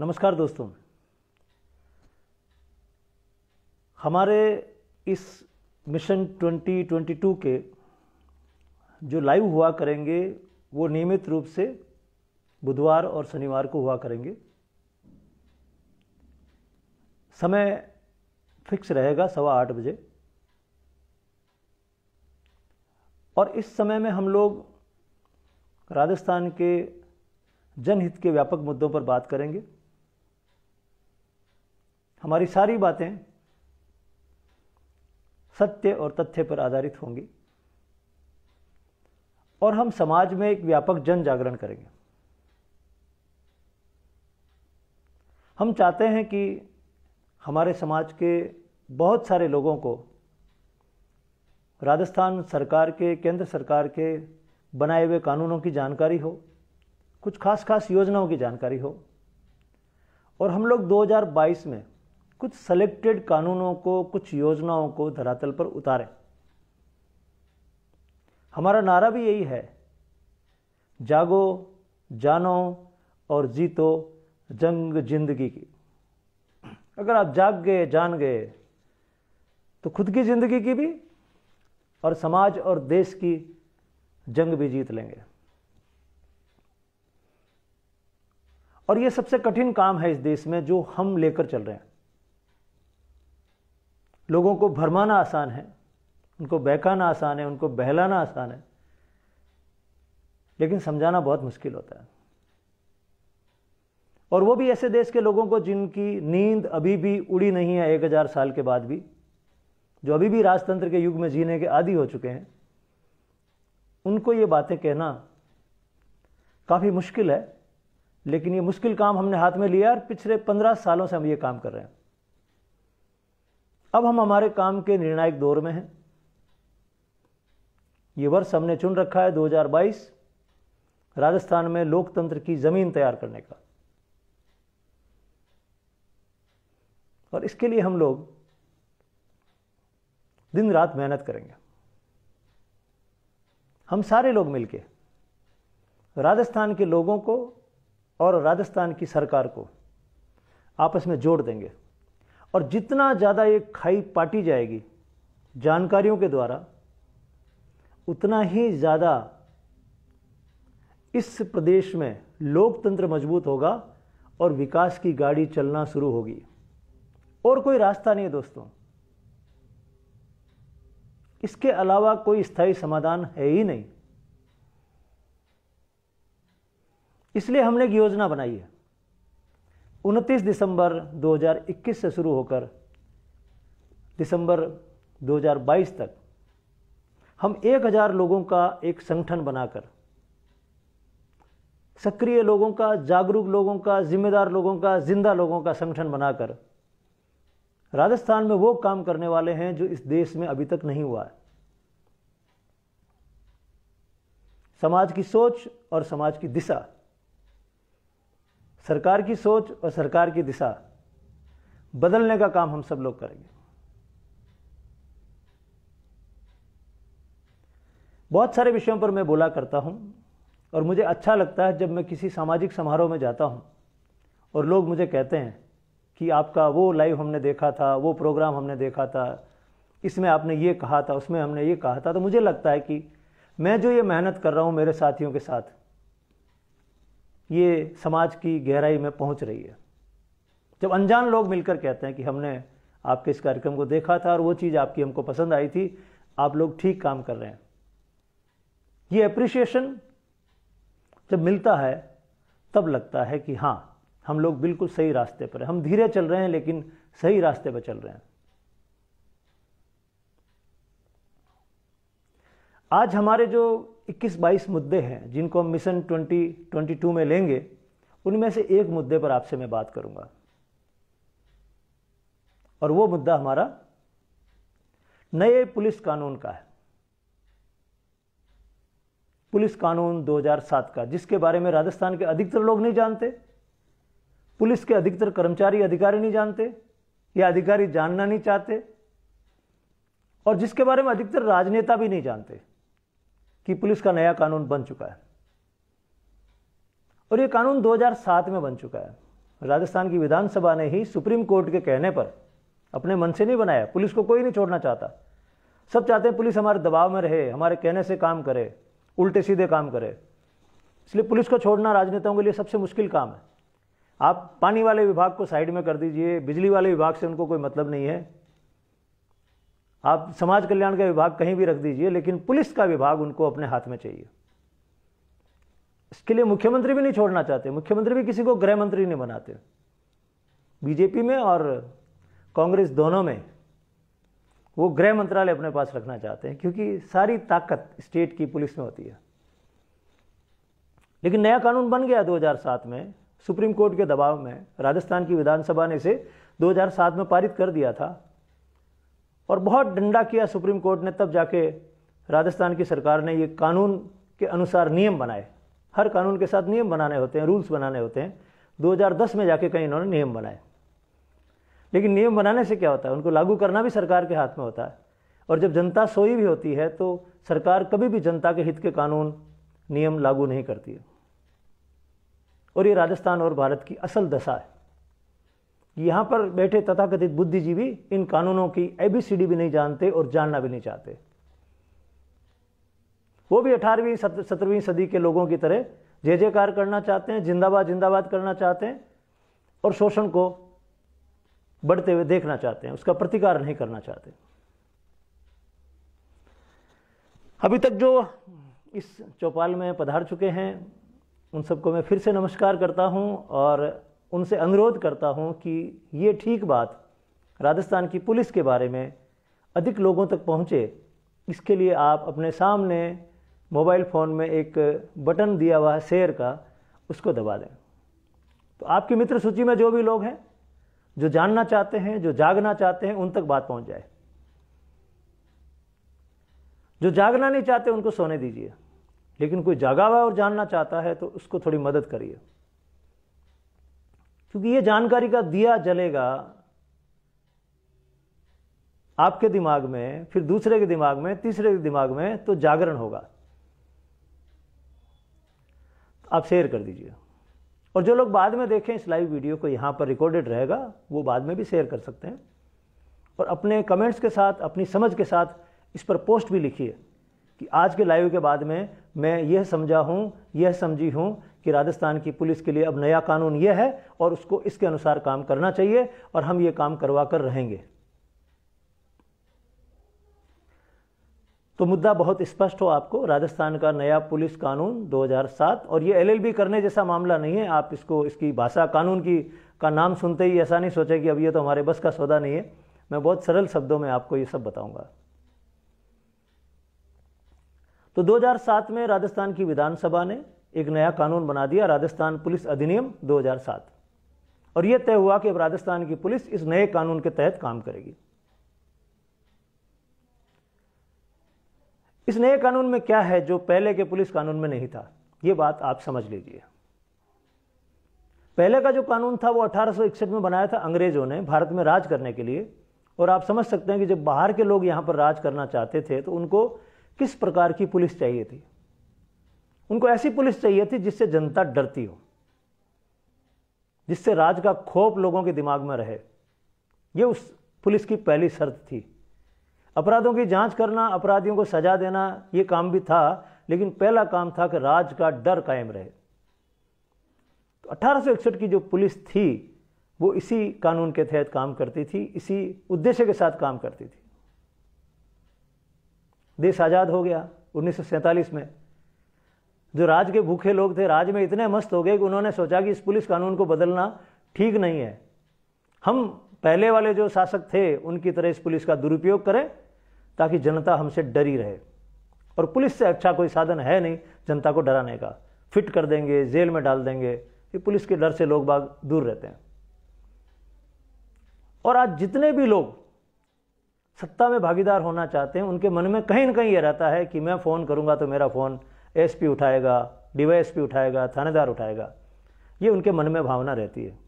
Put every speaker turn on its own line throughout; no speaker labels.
नमस्कार दोस्तों हमारे इस मिशन 2022 के जो लाइव हुआ करेंगे वो नियमित रूप से बुधवार और शनिवार को हुआ करेंगे समय फिक्स रहेगा सवा आठ बजे और इस समय में हम लोग राजस्थान के जनहित के व्यापक मुद्दों पर बात करेंगे हमारी सारी बातें सत्य और तथ्य पर आधारित होंगी और हम समाज में एक व्यापक जन जागरण करेंगे हम चाहते हैं कि हमारे समाज के बहुत सारे लोगों को राजस्थान सरकार के केंद्र सरकार के बनाए हुए कानूनों की जानकारी हो कुछ खास खास योजनाओं की जानकारी हो और हम लोग 2022 में कुछ सेलेक्टेड कानूनों को कुछ योजनाओं को धरातल पर उतारें हमारा नारा भी यही है जागो जानो और जीतो जंग जिंदगी की अगर आप जाग गए जान गए तो खुद की ज़िंदगी की भी और समाज और देश की जंग भी जीत लेंगे और यह सबसे कठिन काम है इस देश में जो हम लेकर चल रहे हैं लोगों को भरमाना आसान है उनको बहकाना आसान है उनको बहलाना आसान है लेकिन समझाना बहुत मुश्किल होता है और वो भी ऐसे देश के लोगों को जिनकी नींद अभी भी उड़ी नहीं है एक हज़ार साल के बाद भी जो अभी भी राजतंत्र के युग में जीने के आदि हो चुके हैं उनको ये बातें कहना काफ़ी मुश्किल है लेकिन ये मुश्किल काम हमने हाथ में लिया और पिछले पंद्रह सालों से हम ये काम कर रहे हैं अब हम हमारे काम के निर्णायक दौर में हैं ये वर्ष हमने चुन रखा है 2022 राजस्थान में लोकतंत्र की जमीन तैयार करने का और इसके लिए हम लोग दिन रात मेहनत करेंगे हम सारे लोग मिलके राजस्थान के लोगों को और राजस्थान की सरकार को आपस में जोड़ देंगे और जितना ज़्यादा ये खाई पाटी जाएगी जानकारियों के द्वारा उतना ही ज़्यादा इस प्रदेश में लोकतंत्र मजबूत होगा और विकास की गाड़ी चलना शुरू होगी और कोई रास्ता नहीं है दोस्तों इसके अलावा कोई स्थायी समाधान है ही नहीं इसलिए हमने एक योजना बनाई है उनतीस दिसंबर 2021 से शुरू होकर दिसंबर 2022 तक हम 1000 लोगों का एक संगठन बनाकर सक्रिय लोगों का जागरूक लोगों का जिम्मेदार लोगों का जिंदा लोगों का संगठन बनाकर राजस्थान में वो काम करने वाले हैं जो इस देश में अभी तक नहीं हुआ है समाज की सोच और समाज की दिशा सरकार की सोच और सरकार की दिशा बदलने का काम हम सब लोग करेंगे बहुत सारे विषयों पर मैं बोला करता हूं और मुझे अच्छा लगता है जब मैं किसी सामाजिक समारोह में जाता हूं और लोग मुझे कहते हैं कि आपका वो लाइव हमने देखा था वो प्रोग्राम हमने देखा था इसमें आपने ये कहा था उसमें हमने ये कहा था तो मुझे लगता है कि मैं जो ये मेहनत कर रहा हूँ मेरे साथियों के साथ ये समाज की गहराई में पहुंच रही है जब अनजान लोग मिलकर कहते हैं कि हमने आपके इस कार्यक्रम को देखा था और वो चीज़ आपकी हमको पसंद आई थी आप लोग ठीक काम कर रहे हैं ये अप्रिशिएशन जब मिलता है तब लगता है कि हाँ हम लोग बिल्कुल सही रास्ते पर हैं हम धीरे चल रहे हैं लेकिन सही रास्ते पर चल रहे हैं आज हमारे जो 21 बाईस मुद्दे हैं जिनको हम मिशन 2022 में लेंगे उनमें से एक मुद्दे पर आपसे मैं बात करूंगा और वो मुद्दा हमारा नए पुलिस कानून का है पुलिस कानून 2007 का जिसके बारे में राजस्थान के अधिकतर लोग नहीं जानते पुलिस के अधिकतर कर्मचारी अधिकारी नहीं जानते या अधिकारी जानना नहीं चाहते और जिसके बारे में अधिकतर राजनेता भी नहीं जानते कि पुलिस का नया कानून बन चुका है और ये कानून 2007 में बन चुका है राजस्थान की विधानसभा ने ही सुप्रीम कोर्ट के कहने पर अपने मन से नहीं बनाया पुलिस को कोई नहीं छोड़ना चाहता सब चाहते हैं पुलिस हमारे दबाव में रहे हमारे कहने से काम करे उल्टे सीधे काम करे इसलिए पुलिस को छोड़ना राजनेताओं के लिए सबसे मुश्किल काम है आप पानी वाले विभाग को साइड में कर दीजिए बिजली वाले विभाग से उनको कोई मतलब नहीं है आप समाज कल्याण का विभाग कहीं भी रख दीजिए लेकिन पुलिस का विभाग उनको अपने हाथ में चाहिए इसके लिए मुख्यमंत्री भी नहीं छोड़ना चाहते मुख्यमंत्री भी किसी को गृह मंत्री नहीं बनाते बीजेपी में और कांग्रेस दोनों में वो गृह मंत्रालय अपने पास रखना चाहते हैं क्योंकि सारी ताकत स्टेट की पुलिस में होती है लेकिन नया कानून बन गया 2007 में सुप्रीम कोर्ट के दबाव में राजस्थान की विधानसभा ने इसे 2007 में पारित कर दिया था और बहुत डंडा किया सुप्रीम कोर्ट ने तब जाके राजस्थान की सरकार ने ये कानून के अनुसार नियम बनाए हर कानून के साथ नियम बनाने होते हैं रूल्स बनाने होते हैं 2010 में जाके कहीं इन्होंने नियम बनाए लेकिन नियम बनाने से क्या होता है उनको लागू करना भी सरकार के हाथ में होता है और जब जनता सोई भी होती है तो सरकार कभी भी जनता के हित के कानून नियम लागू नहीं करती है और ये राजस्थान और भारत की असल दशा है यहां यहाँ पर बैठे तथाकथित बुद्धिजीवी इन कानूनों की एबीसीडी भी नहीं जानते और जानना भी नहीं चाहते वो भी अठारहवीं सत्रहवीं सदी के लोगों की तरह जय जयकार करना चाहते हैं जिंदाबाद जिंदाबाद करना चाहते हैं और शोषण को बढ़ते हुए देखना चाहते हैं उसका प्रतिकार नहीं करना चाहते अभी तक जो इस चौपाल में पधार चुके हैं उन सबको मैं फिर से नमस्कार करता हूं और उनसे अनुरोध करता हूं कि ये ठीक बात राजस्थान की पुलिस के बारे में अधिक लोगों तक पहुंचे इसके लिए आप अपने सामने मोबाइल फ़ोन में एक बटन दिया हुआ है शेयर का उसको दबा दें तो आपकी मित्र सूची में जो भी लोग हैं जो जानना चाहते हैं जो जागना चाहते हैं उन तक बात पहुंच जाए जो जागना नहीं चाहते उनको सोने दीजिए लेकिन कोई जागा हुआ और जानना चाहता है तो उसको थोड़ी मदद करिए क्योंकि ये जानकारी का दिया जलेगा आपके दिमाग में फिर दूसरे के दिमाग में तीसरे के दिमाग में तो जागरण होगा आप शेयर कर दीजिए और जो लोग बाद में देखें इस लाइव वीडियो को यहाँ पर रिकॉर्डेड रहेगा वो बाद में भी शेयर कर सकते हैं और अपने कमेंट्स के साथ अपनी समझ के साथ इस पर पोस्ट भी लिखिए कि आज के लाइव के बाद में मैं यह समझा हूँ यह समझी हूँ कि राजस्थान की पुलिस के लिए अब नया कानून यह है और उसको इसके अनुसार काम करना चाहिए और हम ये काम करवा कर रहेंगे तो मुद्दा बहुत स्पष्ट हो आपको राजस्थान का नया पुलिस कानून 2007 और ये एलएलबी करने जैसा मामला नहीं है आप इसको इसकी भाषा कानून की का नाम सुनते ही ऐसा नहीं सोचे कि अब ये तो हमारे बस का सौदा नहीं है मैं बहुत सरल शब्दों में आपको ये सब बताऊंगा तो 2007 में राजस्थान की विधानसभा ने एक नया कानून बना दिया राजस्थान पुलिस अधिनियम 2007 और यह तय हुआ कि अब राजस्थान की पुलिस इस नए कानून के तहत काम करेगी इस नए कानून में क्या है जो पहले के पुलिस कानून में नहीं था यह बात आप समझ लीजिए पहले का जो कानून था वो अठारह में बनाया था अंग्रेजों ने भारत में राज करने के लिए और आप समझ सकते हैं कि जब बाहर के लोग यहाँ पर राज करना चाहते थे तो उनको किस प्रकार की पुलिस चाहिए थी उनको ऐसी पुलिस चाहिए थी जिससे जनता डरती हो जिससे राज का खोप लोगों के दिमाग में रहे ये उस पुलिस की पहली शर्त थी अपराधों की जांच करना अपराधियों को सजा देना ये काम भी था लेकिन पहला काम था कि राज का डर कायम रहे तो अठारह की जो पुलिस थी वो इसी कानून के तहत काम करती थी इसी उद्देश्य के साथ काम करती थी देश आज़ाद हो गया उन्नीस में जो राज के भूखे लोग थे राज में इतने मस्त हो गए कि उन्होंने सोचा कि इस पुलिस कानून को बदलना ठीक नहीं है हम पहले वाले जो शासक थे उनकी तरह इस पुलिस का दुरुपयोग करें ताकि जनता हमसे डरी रहे और पुलिस से अच्छा कोई साधन है नहीं जनता को डराने का फिट कर देंगे जेल में डाल देंगे ये पुलिस के डर से लोग बाग दूर रहते हैं और आज जितने भी लोग सत्ता में भागीदार होना चाहते हैं उनके मन में कहीं ना कहीं ये रहता है कि मैं फ़ोन करूंगा तो मेरा फ़ोन एसपी उठाएगा डीवाईएसपी उठाएगा थानेदार उठाएगा ये उनके मन में भावना रहती है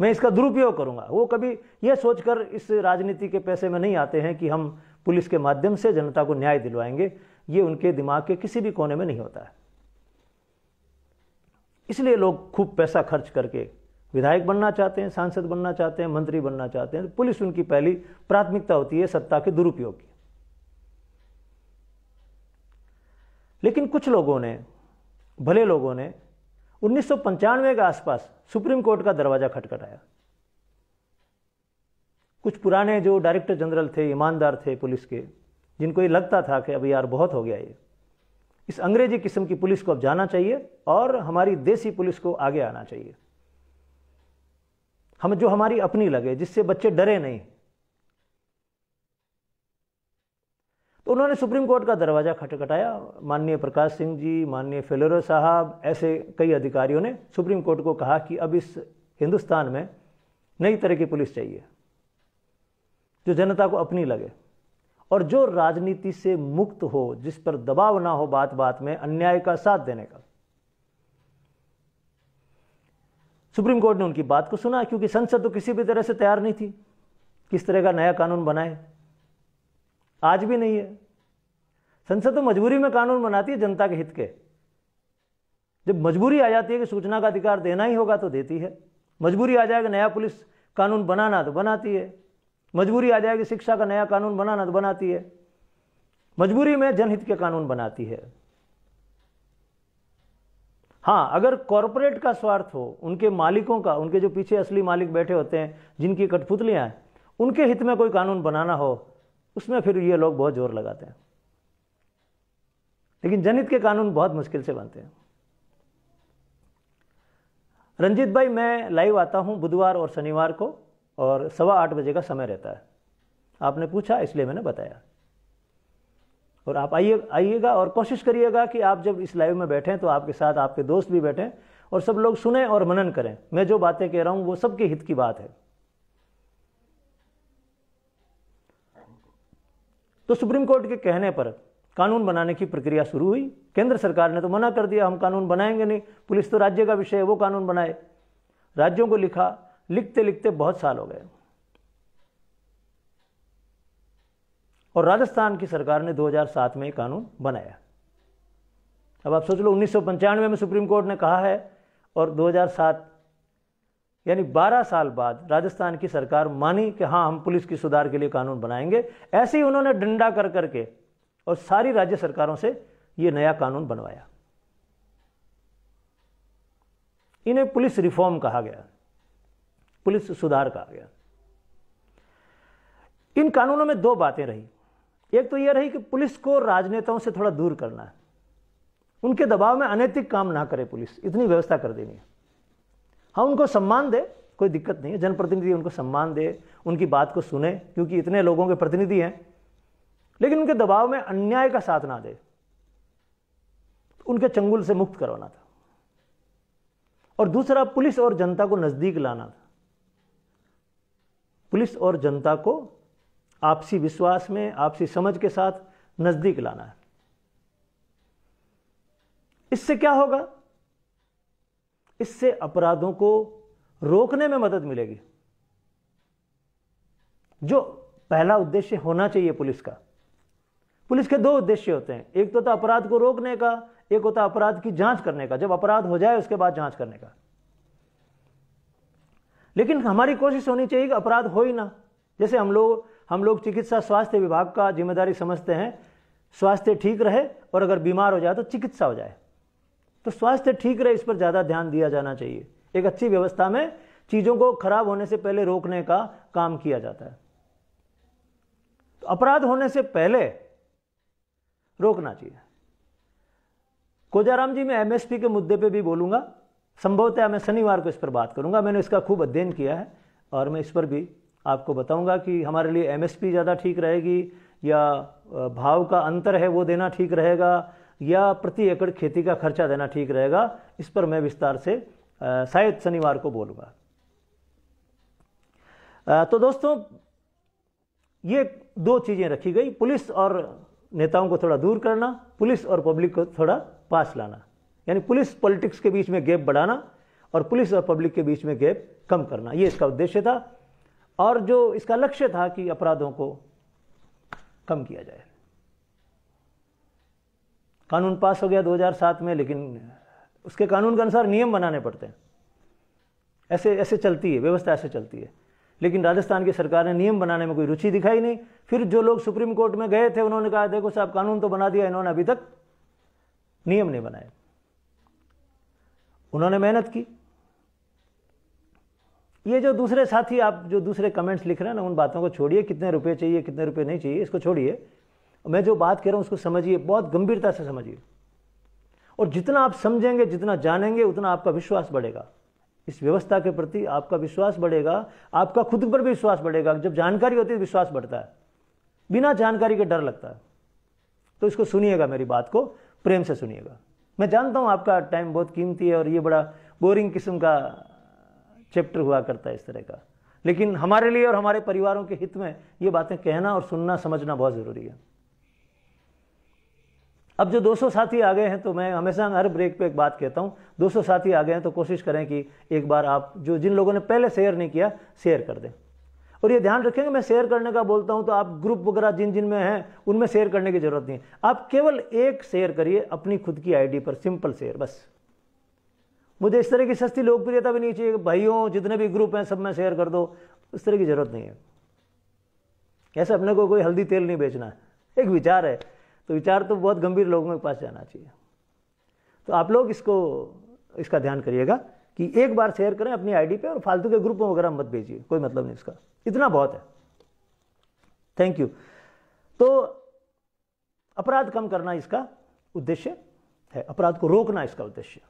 मैं इसका दुरुपयोग करूंगा वो कभी ये सोचकर इस राजनीति के पैसे में नहीं आते हैं कि हम पुलिस के माध्यम से जनता को न्याय दिलवाएंगे ये उनके दिमाग के किसी भी कोने में नहीं होता है इसलिए लोग खूब पैसा खर्च करके विधायक बनना चाहते हैं सांसद बनना चाहते हैं मंत्री बनना चाहते हैं तो पुलिस उनकी पहली प्राथमिकता होती है सत्ता के दुरुपयोग की लेकिन कुछ लोगों ने भले लोगों ने उन्नीस के आसपास सुप्रीम कोर्ट का दरवाजा खटखटाया कुछ पुराने जो डायरेक्टर जनरल थे ईमानदार थे पुलिस के जिनको ये लगता था कि अब यार बहुत हो गया ये इस अंग्रेजी किस्म की पुलिस को अब जाना चाहिए और हमारी देसी पुलिस को आगे आना चाहिए हम जो हमारी अपनी लगे जिससे बच्चे डरे नहीं तो उन्होंने सुप्रीम कोर्ट का दरवाज़ा खटखटाया माननीय प्रकाश सिंह जी माननीय फेलोरो साहब ऐसे कई अधिकारियों ने सुप्रीम कोर्ट को कहा कि अब इस हिंदुस्तान में नई तरह की पुलिस चाहिए जो जनता को अपनी लगे और जो राजनीति से मुक्त हो जिस पर दबाव ना हो बात बात में अन्याय का साथ देने का सुप्रीम कोर्ट ने उनकी बात को सुना क्योंकि संसद तो किसी भी तरह से तैयार नहीं थी किस तरह का नया कानून बनाए आज भी नहीं है संसद तो मजबूरी में कानून बनाती है जनता के हित के जब मजबूरी आ जाती है कि सूचना का अधिकार देना ही होगा तो देती है मजबूरी आ जाएगा नया पुलिस कानून बनाना तो बनाती है मजबूरी आ जाएगी शिक्षा का नया कानून बनाना तो बनाती है मजबूरी में जनहित के कानून बनाती है हाँ अगर कॉरपोरेट का स्वार्थ हो उनके मालिकों का उनके जो पीछे असली मालिक बैठे होते हैं जिनकी कठपुतलियाँ हैं उनके हित में कोई कानून बनाना हो उसमें फिर ये लोग बहुत जोर लगाते हैं लेकिन जनित के कानून बहुत मुश्किल से बनते हैं रंजीत भाई मैं लाइव आता हूँ बुधवार और शनिवार को और सवा आठ बजे का समय रहता है आपने पूछा इसलिए मैंने बताया और आप आइए आइएगा और कोशिश करिएगा कि आप जब इस लाइव में बैठें तो आपके साथ आपके दोस्त भी बैठें और सब लोग सुने और मनन करें मैं जो बातें कह रहा हूँ वो सबके हित की बात है तो सुप्रीम कोर्ट के कहने पर कानून बनाने की प्रक्रिया शुरू हुई केंद्र सरकार ने तो मना कर दिया हम कानून बनाएंगे नहीं पुलिस तो राज्य का विषय है वो कानून बनाए राज्यों को लिखा लिखते लिखते बहुत साल हो गए और राजस्थान की सरकार ने 2007 में कानून बनाया अब आप सोच लो उन्नीस में सुप्रीम कोर्ट ने कहा है और 2007 यानी 12 साल बाद राजस्थान की सरकार मानी कि हाँ हम पुलिस की सुधार के लिए कानून बनाएंगे ऐसे ही उन्होंने डंडा कर करके और सारी राज्य सरकारों से ये नया कानून बनवाया इन्हें पुलिस रिफॉर्म कहा गया पुलिस सुधार कहा गया इन कानूनों में दो बातें रही एक तो यह रही कि पुलिस को राजनेताओं से थोड़ा दूर करना है उनके दबाव में अनैतिक काम ना करे पुलिस इतनी व्यवस्था कर देनी है हाँ उनको सम्मान दे कोई दिक्कत नहीं है जनप्रतिनिधि उनको सम्मान दे उनकी बात को सुने क्योंकि इतने लोगों के प्रतिनिधि हैं लेकिन उनके दबाव में अन्याय का साथ ना दे उनके चंगुल से मुक्त करवाना था और दूसरा पुलिस और जनता को नज़दीक लाना था पुलिस और जनता को आपसी विश्वास में आपसी समझ के साथ नज़दीक लाना है इससे क्या होगा इससे अपराधों को रोकने में मदद मिलेगी जो पहला उद्देश्य होना चाहिए पुलिस का पुलिस के दो उद्देश्य होते हैं एक तो होता अपराध को रोकने का एक होता अपराध की जांच करने का जब अपराध हो जाए उसके बाद जांच करने का लेकिन हमारी कोशिश होनी चाहिए कि अपराध हो ही ना जैसे हम लोग हम लोग चिकित्सा स्वास्थ्य विभाग का जिम्मेदारी समझते हैं स्वास्थ्य ठीक रहे और अगर बीमार हो जाए तो चिकित्सा हो जाए तो स्वास्थ्य ठीक रहे इस पर ज़्यादा ध्यान दिया जाना चाहिए एक अच्छी व्यवस्था में चीज़ों को खराब होने से पहले रोकने का काम किया जाता है तो अपराध होने से पहले रोकना चाहिए कोजाराम जी मैं एमएसपी के मुद्दे पे भी बोलूंगा संभवतः मैं शनिवार को इस पर बात करूंगा मैंने इसका खूब अध्ययन किया है और मैं इस पर भी आपको बताऊंगा कि हमारे लिए एमएसपी ज़्यादा ठीक रहेगी या भाव का अंतर है वो देना ठीक रहेगा या प्रति एकड़ खेती का खर्चा देना ठीक रहेगा इस पर मैं विस्तार से शायद शनिवार को बोलूँगा तो दोस्तों ये दो चीज़ें रखी गई पुलिस और नेताओं को थोड़ा दूर करना पुलिस और पब्लिक को थोड़ा पास लाना यानी पुलिस पॉलिटिक्स के बीच में गैप बढ़ाना और पुलिस और पब्लिक के बीच में गैप कम करना ये इसका उद्देश्य था और जो इसका लक्ष्य था कि अपराधों को कम किया जाए कानून पास हो गया 2007 में लेकिन उसके कानून के अनुसार नियम बनाने पड़ते हैं ऐसे ऐसे चलती है व्यवस्था ऐसे चलती है लेकिन राजस्थान की सरकार ने नियम बनाने में कोई रुचि दिखाई नहीं फिर जो लोग सुप्रीम कोर्ट में गए थे उन्होंने कहा देखो साहब कानून तो बना दिया इन्होंने अभी तक नियम नहीं बनाए उन्होंने मेहनत की ये जो दूसरे साथी आप जो दूसरे कमेंट्स लिख रहे हैं ना उन बातों को छोड़िए कितने रुपए चाहिए कितने रुपए नहीं चाहिए इसको छोड़िए मैं जो बात कह रहा हूँ उसको समझिए बहुत गंभीरता से समझिए और जितना आप समझेंगे जितना जानेंगे उतना आपका विश्वास बढ़ेगा इस व्यवस्था के प्रति आपका विश्वास बढ़ेगा आपका खुद पर भी विश्वास बढ़ेगा जब जानकारी होती है विश्वास बढ़ता है बिना जानकारी के डर लगता है तो इसको सुनिएगा मेरी बात को प्रेम से सुनिएगा मैं जानता हूँ आपका टाइम बहुत कीमती है और ये बड़ा बोरिंग किस्म का चैप्टर हुआ करता है इस तरह का लेकिन हमारे लिए और हमारे परिवारों के हित में ये बातें कहना और सुनना समझना बहुत ज़रूरी है अब जो 200 साथी आ गए हैं तो मैं हमेशा हर ब्रेक पे एक बात कहता हूँ 200 साथी आ गए हैं तो कोशिश करें कि एक बार आप जो जिन लोगों ने पहले शेयर नहीं किया शेयर कर दें और ये ध्यान रखेंगे मैं शेयर करने का बोलता हूँ तो आप ग्रुप वगैरह जिन जिन में हैं उनमें शेयर करने की जरूरत नहीं है आप केवल एक शेयर करिए अपनी खुद की आईडी पर सिंपल शेयर बस मुझे इस तरह की सस्ती लोकप्रियता भी नहीं चाहिए भाइयों जितने भी ग्रुप हैं सब में शेयर कर दो इस तरह की ज़रूरत नहीं है ऐसे अपने को कोई हल्दी तेल नहीं बेचना है एक विचार है तो विचार तो बहुत गंभीर लोगों के पास जाना चाहिए तो आप लोग इसको इसका ध्यान करिएगा कि एक बार शेयर करें अपनी आईडी पे और फालतू के ग्रुप वगैरह मत भेजिए कोई मतलब नहीं इसका इतना बहुत है थैंक यू तो अपराध कम करना इसका उद्देश्य है अपराध को रोकना इसका उद्देश्य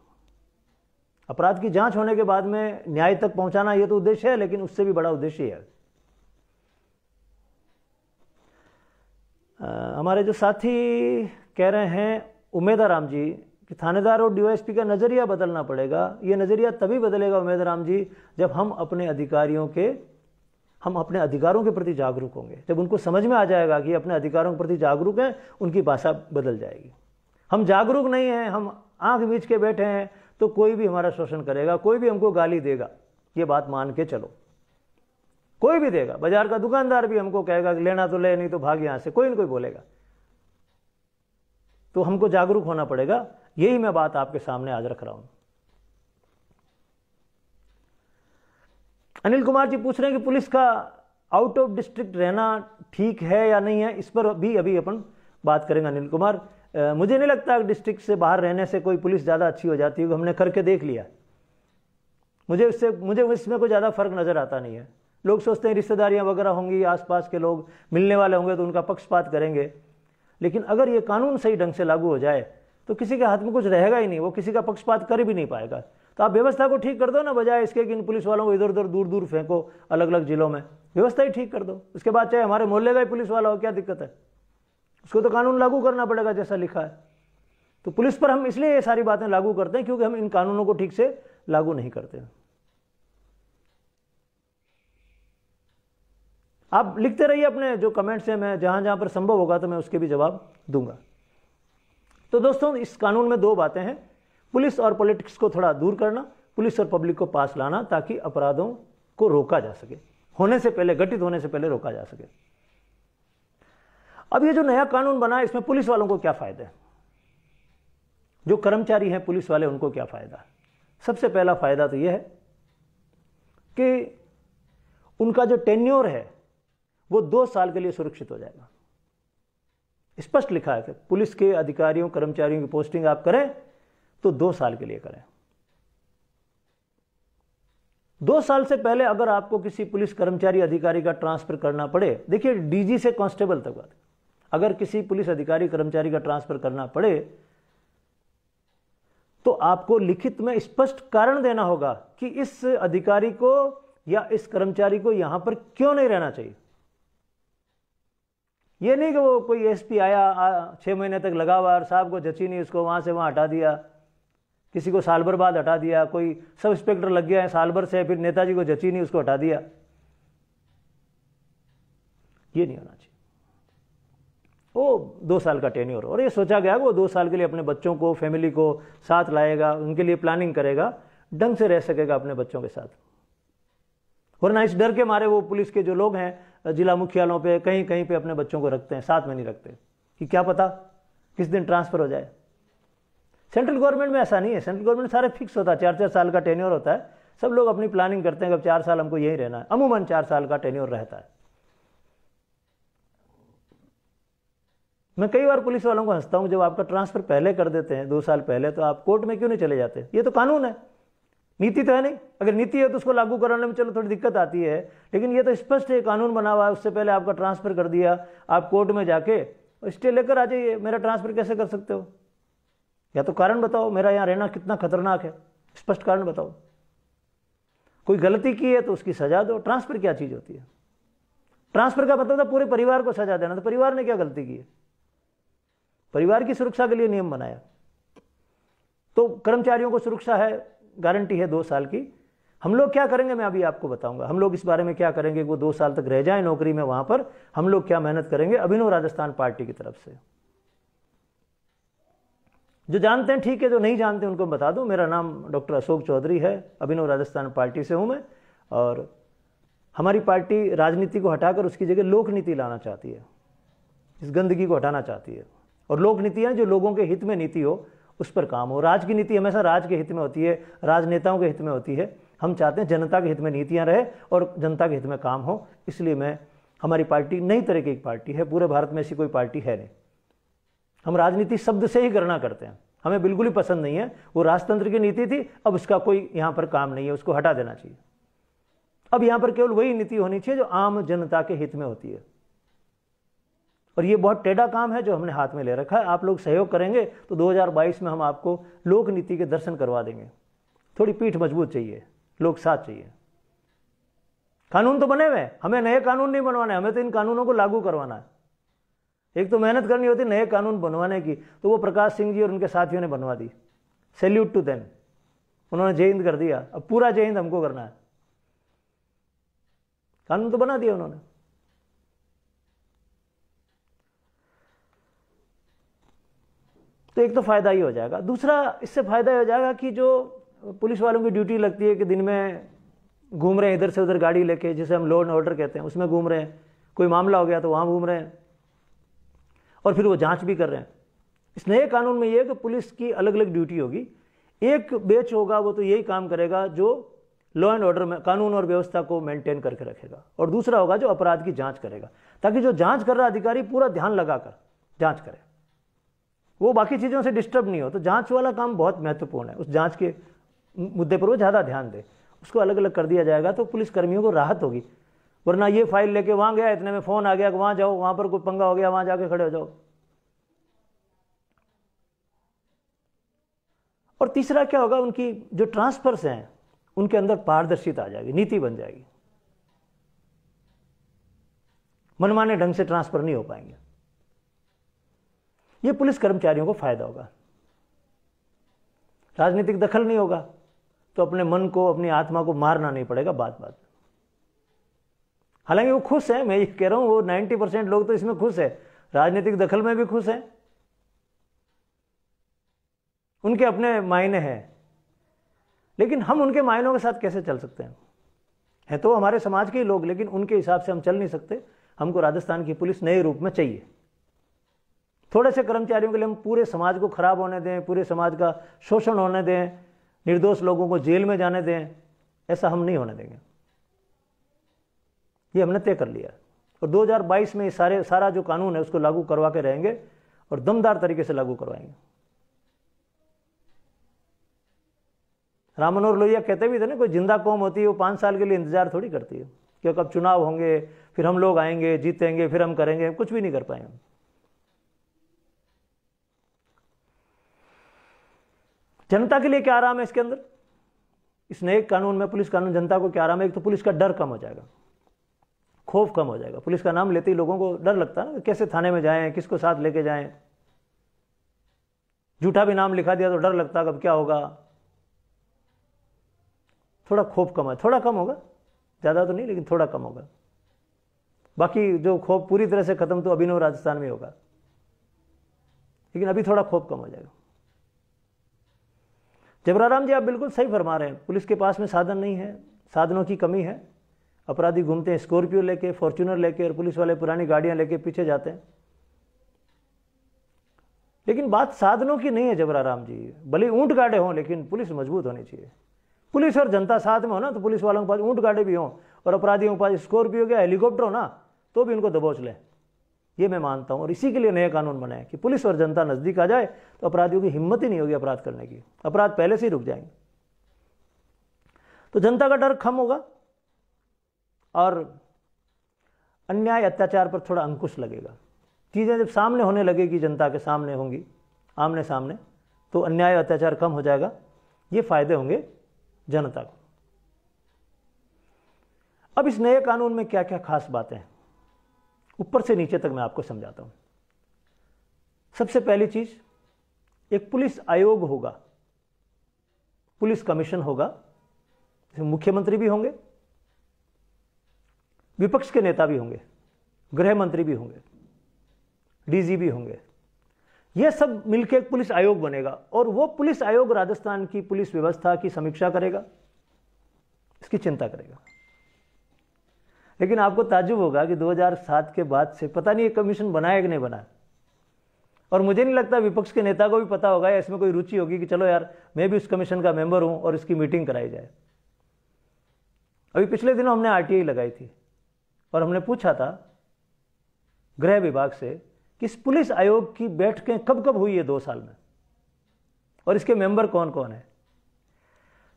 अपराध की जांच होने के बाद में न्याय तक पहुंचाना यह तो उद्देश्य है लेकिन उससे भी बड़ा उद्देश्य है हमारे जो साथी कह रहे हैं राम जी कि थानेदार और डीवाईएसपी का नज़रिया बदलना पड़ेगा ये नज़रिया तभी बदलेगा उमेदाराम जी जब हम अपने अधिकारियों के हम अपने अधिकारों के प्रति जागरूक होंगे जब उनको समझ में आ जाएगा कि अपने अधिकारों के प्रति जागरूक हैं उनकी भाषा बदल जाएगी हम जागरूक नहीं हैं हम आंख बीच के बैठे हैं तो कोई भी हमारा शोषण करेगा कोई भी हमको गाली देगा ये बात मान के चलो कोई भी देगा बाजार का दुकानदार भी हमको कहेगा कि लेना तो ले नहीं तो भाग यहां से कोई ना कोई बोलेगा तो हमको जागरूक होना पड़ेगा यही मैं बात आपके सामने आज रख रहा हूं अनिल कुमार जी पूछ रहे हैं कि पुलिस का आउट ऑफ डिस्ट्रिक्ट रहना ठीक है या नहीं है इस पर भी अभी अपन बात करेंगे अनिल कुमार मुझे नहीं लगता डिस्ट्रिक्ट से बाहर रहने से कोई पुलिस ज़्यादा अच्छी हो जाती है हमने करके देख लिया मुझे उससे मुझे इसमें कोई ज़्यादा फर्क नज़र आता नहीं है लोग सोचते हैं रिश्तेदारियाँ वगैरह होंगी आसपास के लोग मिलने वाले होंगे तो उनका पक्षपात करेंगे लेकिन अगर ये कानून सही ढंग से लागू हो जाए तो किसी के हाथ में कुछ रहेगा ही नहीं वो किसी का पक्षपात कर भी नहीं पाएगा तो आप व्यवस्था को ठीक कर दो ना बजाय इसके कि इन पुलिस वालों को इधर उधर दूर दूर फेंको अलग अलग जिलों में व्यवस्था ही ठीक कर दो उसके बाद चाहे हमारे मोहल्ले का ही पुलिस वाला हो क्या दिक्कत है उसको तो कानून लागू करना पड़ेगा जैसा लिखा है तो पुलिस पर हम इसलिए ये सारी बातें लागू करते हैं क्योंकि हम इन कानूनों को ठीक से लागू नहीं करते आप लिखते रहिए अपने जो कमेंट्स हैं मैं जहां जहां पर संभव होगा तो मैं उसके भी जवाब दूंगा तो दोस्तों इस कानून में दो बातें हैं पुलिस और पॉलिटिक्स को थोड़ा दूर करना पुलिस और पब्लिक को पास लाना ताकि अपराधों को रोका जा सके होने से पहले घटित होने से पहले रोका जा सके अब ये जो नया कानून बना है इसमें पुलिस वालों को क्या फ़ायदा है जो कर्मचारी हैं पुलिस वाले उनको क्या फ़ायदा सबसे पहला फ़ायदा तो यह है कि उनका जो टेन्योर है वो दो साल के लिए सुरक्षित हो जाएगा स्पष्ट लिखा है कि पुलिस के अधिकारियों कर्मचारियों की पोस्टिंग आप करें तो दो साल के लिए करें दो साल से पहले अगर आपको किसी पुलिस कर्मचारी अधिकारी का ट्रांसफर करना पड़े देखिए डीजी से कांस्टेबल तक बात अगर किसी पुलिस अधिकारी कर्मचारी का ट्रांसफर करना पड़े तो आपको लिखित में स्पष्ट कारण देना होगा कि इस अधिकारी को या इस कर्मचारी को यहां पर क्यों नहीं रहना चाहिए यह नहीं कि वो कोई एसपी आया छह महीने तक लगा हुआ साहब को जची नहीं उसको वहां से वहां हटा दिया किसी को साल भर बाद हटा दिया कोई सब इंस्पेक्टर लग गया है साल भर से फिर नेताजी को जची नहीं उसको हटा दिया ये नहीं होना चाहिए वो दो साल का टेन्योर और ये सोचा गया वो दो साल के लिए अपने बच्चों को फैमिली को साथ लाएगा उनके लिए प्लानिंग करेगा ढंग से रह सकेगा अपने बच्चों के साथ वरना इस डर के मारे वो पुलिस के जो लोग हैं जिला मुख्यालयों पे कहीं कहीं पे अपने बच्चों को रखते हैं साथ में नहीं रखते कि क्या पता किस दिन ट्रांसफ़र हो जाए सेंट्रल गवर्नमेंट में ऐसा नहीं है सेंट्रल गवर्नमेंट सारे फिक्स होता है चार चार साल का टेन्योर होता है सब लोग अपनी प्लानिंग करते हैं कि अब चार साल हमको यहीं रहना है अमूमन चार साल का टेन्योर रहता है मैं कई बार पुलिस वालों को हंसता हूँ जब आपका ट्रांसफ़र पहले कर देते हैं दो साल पहले तो आप कोर्ट में क्यों नहीं चले जाते ये तो कानून है नीति तो है नहीं अगर नीति है तो उसको लागू कराने में चलो थोड़ी दिक्कत आती है लेकिन ये तो स्पष्ट है कानून बना हुआ है उससे पहले आपका ट्रांसफ़र कर दिया आप कोर्ट में जाके और स्टे लेकर आ जाइए मेरा ट्रांसफ़र कैसे कर सकते हो या तो कारण बताओ मेरा यहाँ रहना कितना खतरनाक है स्पष्ट कारण बताओ कोई गलती की है तो उसकी सजा दो ट्रांसफ़र क्या चीज़ होती है ट्रांसफ़र का मतलब था पूरे परिवार को सजा देना तो परिवार ने क्या गलती की है परिवार की सुरक्षा के लिए नियम बनाया तो कर्मचारियों को सुरक्षा है गारंटी है दो साल की हम लोग क्या करेंगे मैं अभी आपको बताऊंगा हम लोग इस बारे में क्या करेंगे वो दो साल तक रह जाए नौकरी में वहां पर हम लोग क्या मेहनत करेंगे अभिनव राजस्थान पार्टी की तरफ से जो जानते हैं ठीक है जो नहीं जानते उनको बता दूं मेरा नाम डॉक्टर अशोक चौधरी है अभिनव राजस्थान पार्टी से हूं मैं और हमारी पार्टी राजनीति को हटाकर उसकी जगह लोक नीति लाना चाहती है इस गंदगी को हटाना चाहती है और लोक नीतियाँ जो लोगों के हित में नीति हो उस पर काम हो राज की नीति हमेशा राज के हित में होती है राजनेताओं के हित में होती है हम चाहते हैं जनता के हित में नीतियाँ रहे और जनता के हित में काम हो इसलिए मैं हमारी पार्टी नई तरह की एक पार्टी है पूरे भारत में ऐसी कोई पार्टी है नहीं हम राजनीति शब्द से ही गणना करते हैं हमें बिल्कुल ही पसंद नहीं है वो राजतंत्र की नीति थी अब उसका कोई यहाँ पर काम नहीं है उसको हटा देना चाहिए अब यहाँ पर केवल वही नीति होनी चाहिए जो आम जनता के हित में होती है और ये बहुत टेढ़ा काम है जो हमने हाथ में ले रखा है आप लोग सहयोग करेंगे तो 2022 में हम आपको लोक नीति के दर्शन करवा देंगे थोड़ी पीठ मजबूत चाहिए लोग साथ चाहिए कानून तो बने हुए हमें नए कानून नहीं बनवाने हमें तो इन कानूनों को लागू करवाना है एक तो मेहनत करनी होती नए कानून बनवाने की तो वो प्रकाश सिंह जी और उनके साथियों ने बनवा दी सैल्यूट टू देन उन्होंने जय हिंद कर दिया अब पूरा जय हिंद हमको करना है कानून तो बना दिया उन्होंने एक तो फ़ायदा ही हो जाएगा दूसरा इससे फ़ायदा ही हो जाएगा कि जो पुलिस वालों की ड्यूटी लगती है कि दिन में घूम रहे हैं इधर से उधर गाड़ी लेके जिसे हम लॉ एंड ऑर्डर कहते हैं उसमें घूम रहे हैं कोई मामला हो गया तो वहाँ घूम रहे हैं और फिर वो जांच भी कर रहे हैं इस नए कानून में ये है कि पुलिस की अलग अलग ड्यूटी होगी एक बेच होगा वो तो यही काम करेगा जो लॉ एंड ऑर्डर में कानून और व्यवस्था को मेंटेन करके रखेगा और दूसरा होगा जो अपराध की जांच करेगा ताकि जो जांच कर रहा अधिकारी पूरा ध्यान लगाकर जांच करे वो बाकी चीज़ों से डिस्टर्ब नहीं हो तो जाँच वाला काम बहुत महत्वपूर्ण है उस जाँच के मुद्दे पर वो ज़्यादा ध्यान दे उसको अलग अलग कर दिया जाएगा तो पुलिसकर्मियों को राहत होगी वरना ये फाइल लेके वहाँ गया इतने में फ़ोन आ गया कि वहाँ जाओ वहाँ पर कोई पंगा हो गया वहाँ जाके खड़े हो जाओ और तीसरा क्या होगा उनकी जो ट्रांसफर्स हैं उनके अंदर पारदर्शिता आ जाएगी नीति बन जाएगी मनमाने ढंग से ट्रांसफर नहीं हो पाएंगे ये पुलिस कर्मचारियों को फायदा होगा राजनीतिक दखल नहीं होगा तो अपने मन को अपनी आत्मा को मारना नहीं पड़ेगा बात बात हालांकि वो खुश है मैं ये कह रहा हूं वो 90 परसेंट लोग तो इसमें खुश है राजनीतिक दखल में भी खुश है उनके अपने मायने हैं लेकिन हम उनके मायनों के साथ कैसे चल सकते हैं हैं तो हमारे समाज के ही लोग लेकिन उनके हिसाब से हम चल नहीं सकते हमको राजस्थान की पुलिस नए रूप में चाहिए थोड़े से कर्मचारियों के लिए हम पूरे समाज को खराब होने दें पूरे समाज का शोषण होने दें निर्दोष लोगों को जेल में जाने दें ऐसा हम नहीं होने देंगे ये हमने तय कर लिया और 2022 में सारे सारा जो कानून है उसको लागू करवा के रहेंगे और दमदार तरीके से लागू करवाएंगे राम मनोहर लोहिया कहते भी थे ना कोई जिंदा कौम होती है वो पांच साल के लिए इंतजार थोड़ी करती है क्योंकि अब चुनाव होंगे फिर हम लोग आएंगे जीतेंगे फिर हम करेंगे कुछ भी नहीं कर पाएंगे जनता के लिए क्या आराम है इसके अंदर इस नए कानून में पुलिस कानून जनता को क्या आराम है एक तो पुलिस का डर कम हो जाएगा खौफ कम हो जाएगा पुलिस का नाम लेते ही लोगों को डर लगता है ना कैसे थाने में जाएं किसको साथ लेके जाएं झूठा भी नाम लिखा दिया तो डर लगता कब क्या होगा थोड़ा खौफ कम है थोड़ा कम होगा ज़्यादा तो नहीं लेकिन थोड़ा कम होगा बाकी जो खौफ पूरी तरह से ख़त्म तो अभिनव राजस्थान में होगा लेकिन अभी थोड़ा खौफ कम हो जाएगा जबराराम जी आप बिल्कुल सही फरमा रहे हैं पुलिस के पास में साधन नहीं है साधनों की कमी है अपराधी घूमते हैं स्कॉर्पियो लेके फॉर्चूनर लेके और पुलिस वाले पुरानी गाड़ियां लेके पीछे जाते हैं लेकिन बात साधनों की नहीं है जबराराम जी भले ऊंट गाड़े हों लेकिन पुलिस मजबूत होनी चाहिए पुलिस और जनता साथ में हो ना तो पुलिस वालों के पास ऊंट गाड़े भी हों और अपराधियों के पास स्कॉर्पियो या हेलीकॉप्टर हो ना तो भी उनको दबोच लें ये मैं मानता हूँ और इसी के लिए नए कानून बनाए कि पुलिस और जनता नज़दीक आ जाए तो अपराधियों की हिम्मत ही नहीं होगी अपराध करने की अपराध पहले से ही रुक जाएंगे तो जनता का डर कम होगा और अन्याय अत्याचार पर थोड़ा अंकुश लगेगा चीज़ें जब सामने होने लगेगी जनता के सामने होंगी आमने सामने तो अन्याय अत्याचार कम हो जाएगा ये फायदे होंगे जनता को अब इस नए कानून में क्या क्या खास बातें हैं ऊपर से नीचे तक मैं आपको समझाता हूं सबसे पहली चीज एक पुलिस आयोग होगा पुलिस कमीशन होगा जिसमें मुख्यमंत्री भी होंगे विपक्ष के नेता भी होंगे गृह मंत्री भी होंगे डीजी भी होंगे यह सब मिलकर एक पुलिस आयोग बनेगा और वो पुलिस आयोग राजस्थान की पुलिस व्यवस्था की समीक्षा करेगा इसकी चिंता करेगा लेकिन आपको ताजुब होगा कि 2007 के बाद से पता नहीं ये कमीशन बनाया कि नहीं बनाया और मुझे नहीं लगता विपक्ष के नेता को भी पता होगा या इसमें कोई रुचि होगी कि चलो यार मैं भी उस कमीशन का मेंबर हूँ और इसकी मीटिंग कराई जाए अभी पिछले दिनों हमने आर लगाई थी और हमने पूछा था गृह विभाग से कि इस पुलिस आयोग की बैठकें कब कब हुई है दो साल में और इसके मेंबर कौन कौन है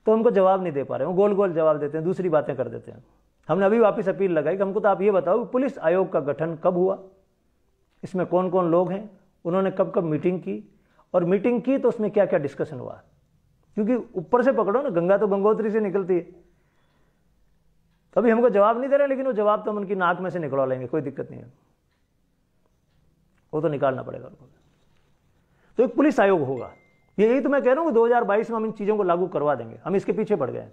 तो हमको जवाब नहीं दे पा रहे वो गोल गोल जवाब देते हैं दूसरी बातें कर देते हैं हमने अभी वापस अपील लगाई कि हमको तो आप ये बताओ पुलिस आयोग का गठन कब हुआ इसमें कौन कौन लोग हैं उन्होंने कब कब मीटिंग की और मीटिंग की तो उसमें क्या क्या डिस्कशन हुआ क्योंकि ऊपर से पकड़ो ना गंगा तो गंगोत्री से निकलती है तो अभी हमको जवाब नहीं दे रहे लेकिन वो जवाब तो हम उनकी नाक में से निकलवा लेंगे कोई दिक्कत नहीं है वो तो निकालना पड़ेगा उनको तो एक पुलिस आयोग होगा यही तो मैं कह रहा हूँ 2022 में हम इन चीज़ों को लागू करवा देंगे हम इसके पीछे पड़ गए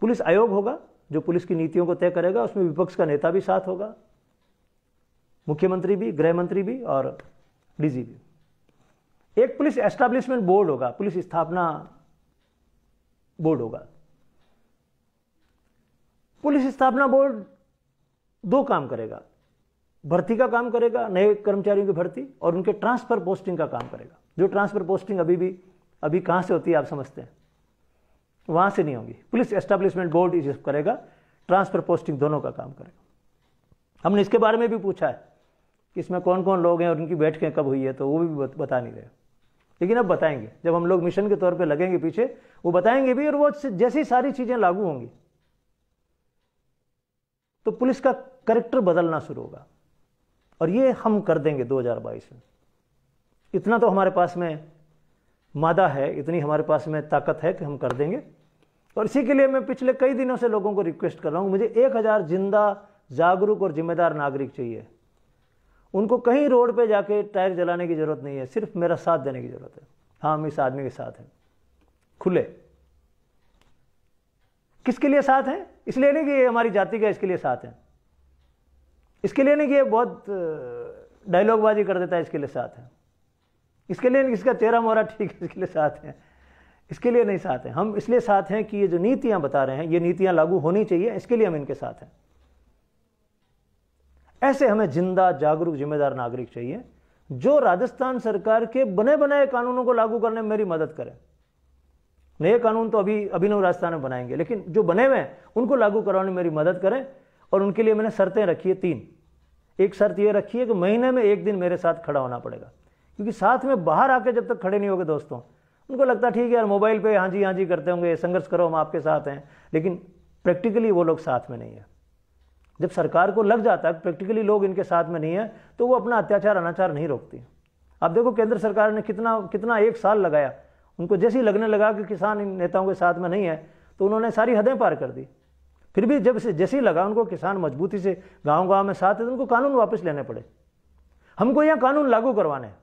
पुलिस आयोग होगा जो पुलिस की नीतियों को तय करेगा उसमें विपक्ष का नेता भी साथ होगा मुख्यमंत्री भी गृह मंत्री भी और डीजी भी एक पुलिस एस्टेब्लिशमेंट बोर्ड होगा पुलिस स्थापना बोर्ड होगा पुलिस स्थापना बोर्ड दो काम करेगा भर्ती का काम करेगा नए कर्मचारियों की भर्ती और उनके ट्रांसफर पोस्टिंग का काम करेगा जो ट्रांसफर पोस्टिंग अभी भी अभी कहां से होती है आप समझते हैं वहाँ से नहीं होंगी पुलिस एस्टेब्लिशमेंट बोर्ड इसे करेगा ट्रांसफर पोस्टिंग दोनों का काम करेगा हमने इसके बारे में भी पूछा है कि इसमें कौन कौन लोग हैं और उनकी बैठकें कब हुई है तो वो भी बता नहीं रहे लेकिन अब बताएंगे जब हम लोग मिशन के तौर पे लगेंगे पीछे वो बताएंगे भी और वो जैसी सारी चीज़ें लागू होंगी तो पुलिस का करेक्टर बदलना शुरू होगा और ये हम कर देंगे 2022 में इतना तो हमारे पास में मादा है इतनी हमारे पास में ताकत है कि हम कर देंगे और इसी के लिए मैं पिछले कई दिनों से लोगों को रिक्वेस्ट कर रहा हूँ मुझे एक हज़ार जिंदा जागरूक और जिम्मेदार नागरिक चाहिए उनको कहीं रोड पे जाके टायर जलाने की ज़रूरत नहीं है सिर्फ मेरा साथ देने की ज़रूरत है हाँ हम इस आदमी के साथ हैं खुले किसके लिए साथ हैं इसलिए नहीं कि ये हमारी जाति का इसके लिए साथ हैं इसके लिए नहीं कि ये बहुत डायलॉगबाजी कर देता है इसके लिए साथ हैं इसके लिए इसका चेहरा मोहरा ठीक है इसके लिए साथ हैं इसके लिए नहीं साथ हैं हम इसलिए साथ हैं कि ये जो नीतियां बता रहे हैं ये नीतियां लागू होनी चाहिए इसके लिए हम इनके साथ हैं ऐसे हमें जिंदा जागरूक जिम्मेदार नागरिक चाहिए जो राजस्थान सरकार के बने बनाए कानूनों को लागू करने में मेरी मदद करें नए कानून तो अभी अभिनव राजस्थान में बनाएंगे लेकिन जो बने हुए हैं उनको लागू करवाने में मेरी मदद करें और उनके लिए मैंने शर्तें रखी है तीन एक शर्त ये रखी है कि महीने में एक दिन मेरे साथ खड़ा होना पड़ेगा क्योंकि साथ में बाहर आके जब तक खड़े नहीं होगे दोस्तों उनको लगता है ठीक है यार मोबाइल पे हाँ जी हाँ जी करते होंगे संघर्ष करो हम आपके साथ हैं लेकिन प्रैक्टिकली वो लोग साथ में नहीं है जब सरकार को लग जाता है प्रैक्टिकली लोग इनके साथ में नहीं है तो वो अपना अत्याचार अनाचार नहीं रोकती अब देखो केंद्र सरकार ने कितना कितना एक साल लगाया उनको जैसे ही लगने लगा कि किसान इन नेताओं के साथ में नहीं है तो उन्होंने सारी हदें पार कर दी फिर भी जब से जैसे ही लगा उनको किसान मजबूती से गांव गांव में साथ है तो उनको कानून वापस लेने पड़े हमको यहाँ कानून लागू करवाने हैं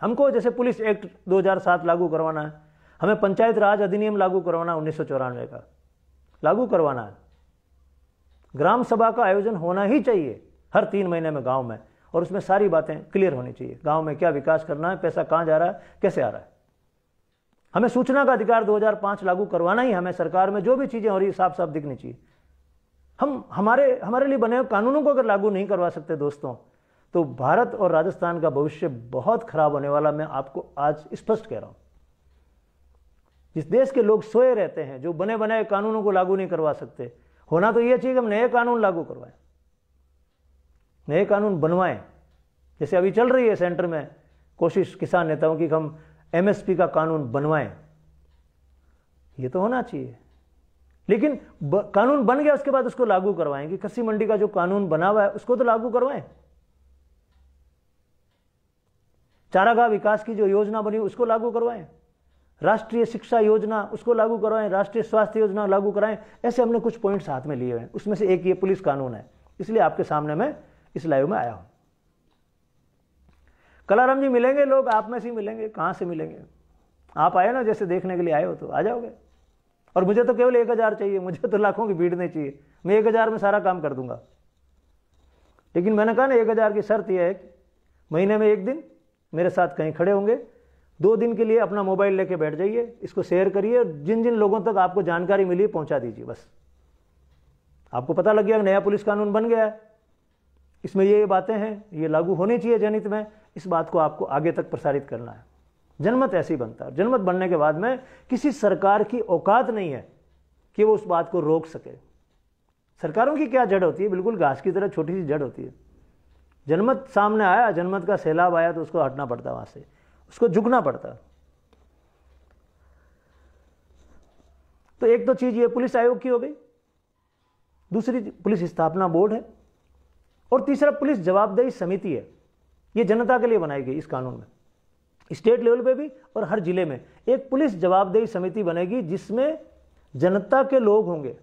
हमको जैसे पुलिस एक्ट 2007 लागू करवाना है हमें पंचायत राज अधिनियम लागू करवाना है उन्नीस का लागू करवाना है ग्राम सभा का आयोजन होना ही चाहिए हर तीन महीने में गांव में और उसमें सारी बातें क्लियर होनी चाहिए गांव में क्या विकास करना है पैसा कहाँ जा रहा है कैसे आ रहा है हमें सूचना का अधिकार 2005 लागू करवाना ही हमें सरकार में जो भी चीज़ें हो रही साफ साफ दिखनी चाहिए हम हमारे हमारे लिए बने हुए कानूनों को अगर लागू नहीं करवा सकते दोस्तों तो भारत और राजस्थान का भविष्य बहुत खराब होने वाला मैं आपको आज स्पष्ट कह रहा हूं जिस देश के लोग सोए रहते हैं जो बने बनाए कानूनों को लागू नहीं करवा सकते होना तो यह चाहिए कि हम नए कानून लागू करवाएं नए कानून बनवाएं जैसे अभी चल रही है सेंटर में कोशिश किसान नेताओं की हम एमएसपी का कानून बनवाएं ये तो होना चाहिए लेकिन ब, कानून बन गया उसके बाद उसको लागू करवाएं कि कृषि मंडी का जो कानून बना हुआ है उसको तो लागू करवाएं चारागाह विकास की जो योजना बनी उसको लागू करवाएं राष्ट्रीय शिक्षा योजना उसको लागू करवाएं राष्ट्रीय स्वास्थ्य योजना लागू कराएं ऐसे हमने कुछ पॉइंट्स हाथ में लिए हुए हैं उसमें से एक ये पुलिस कानून है इसलिए आपके सामने मैं इस लाइव में आया हूं कलाराम जी मिलेंगे लोग आप में से मिलेंगे कहाँ से मिलेंगे आप आए ना जैसे देखने के लिए आए हो तो आ जाओगे और मुझे तो केवल एक हज़ार चाहिए मुझे तो लाखों की भीड़ नहीं चाहिए मैं एक हज़ार में सारा काम कर दूंगा लेकिन मैंने कहा ना एक हज़ार की शर्त यह है महीने में एक दिन मेरे साथ कहीं खड़े होंगे दो दिन के लिए अपना मोबाइल लेके बैठ जाइए इसको शेयर करिए और जिन जिन लोगों तक आपको जानकारी मिली पहुंचा दीजिए बस आपको पता लग गया नया पुलिस कानून बन गया है इसमें ये बातें हैं ये लागू होनी चाहिए जनहित में इस बात को आपको आगे तक प्रसारित करना है जनमत ऐसे ही बनता है जनमत बनने के बाद में किसी सरकार की औकात नहीं है कि वो उस बात को रोक सके सरकारों की क्या जड़ होती है बिल्कुल घास की तरह छोटी सी जड़ होती है जनमत सामने आया जनमत का सैलाब आया तो उसको हटना पड़ता वहां से उसको झुकना पड़ता तो एक तो चीज़ ये पुलिस आयोग की हो गई दूसरी पुलिस स्थापना बोर्ड है और तीसरा पुलिस जवाबदेही समिति है ये जनता के लिए बनाई गई इस कानून में स्टेट लेवल पे भी और हर जिले में एक पुलिस जवाबदेही समिति बनेगी जिसमें जनता के लोग होंगे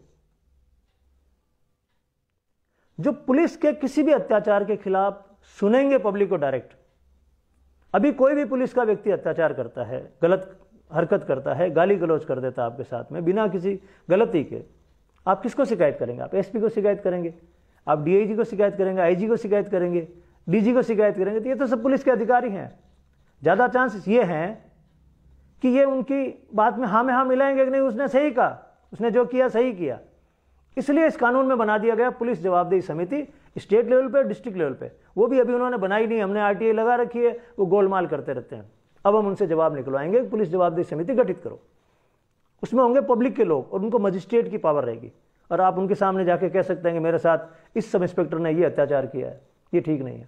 जो पुलिस के किसी भी अत्याचार के खिलाफ सुनेंगे पब्लिक को डायरेक्ट अभी कोई भी पुलिस का व्यक्ति अत्याचार करता है गलत हरकत करता है गाली गलौज कर देता है आपके साथ में बिना किसी गलती के आप किसको शिकायत करेंगे आप एसपी को शिकायत करेंगे आप डीआईजी को शिकायत करेंगे आईजी को शिकायत करेंगे डीजी को शिकायत करेंगे तो ये तो सब पुलिस के अधिकारी हैं ज़्यादा चांसेस ये हैं कि ये उनकी बात में हाँ में हाँ मिलाएंगे कि नहीं उसने सही कहा उसने जो किया सही किया इसलिए इस कानून में बना दिया गया पुलिस जवाबदेही समिति स्टेट लेवल पे डिस्ट्रिक्ट लेवल पे वो भी अभी उन्होंने बनाई नहीं हमने आरटीआई लगा रखी है वो गोलमाल करते रहते हैं अब हम उनसे जवाब निकलवाएंगे पुलिस जवाबदेही समिति गठित करो उसमें होंगे पब्लिक के लोग और उनको मजिस्ट्रेट की पावर रहेगी और आप उनके सामने जाके कह सकते हैं कि मेरे साथ इस सब इंस्पेक्टर ने ये अत्याचार किया है ये ठीक नहीं है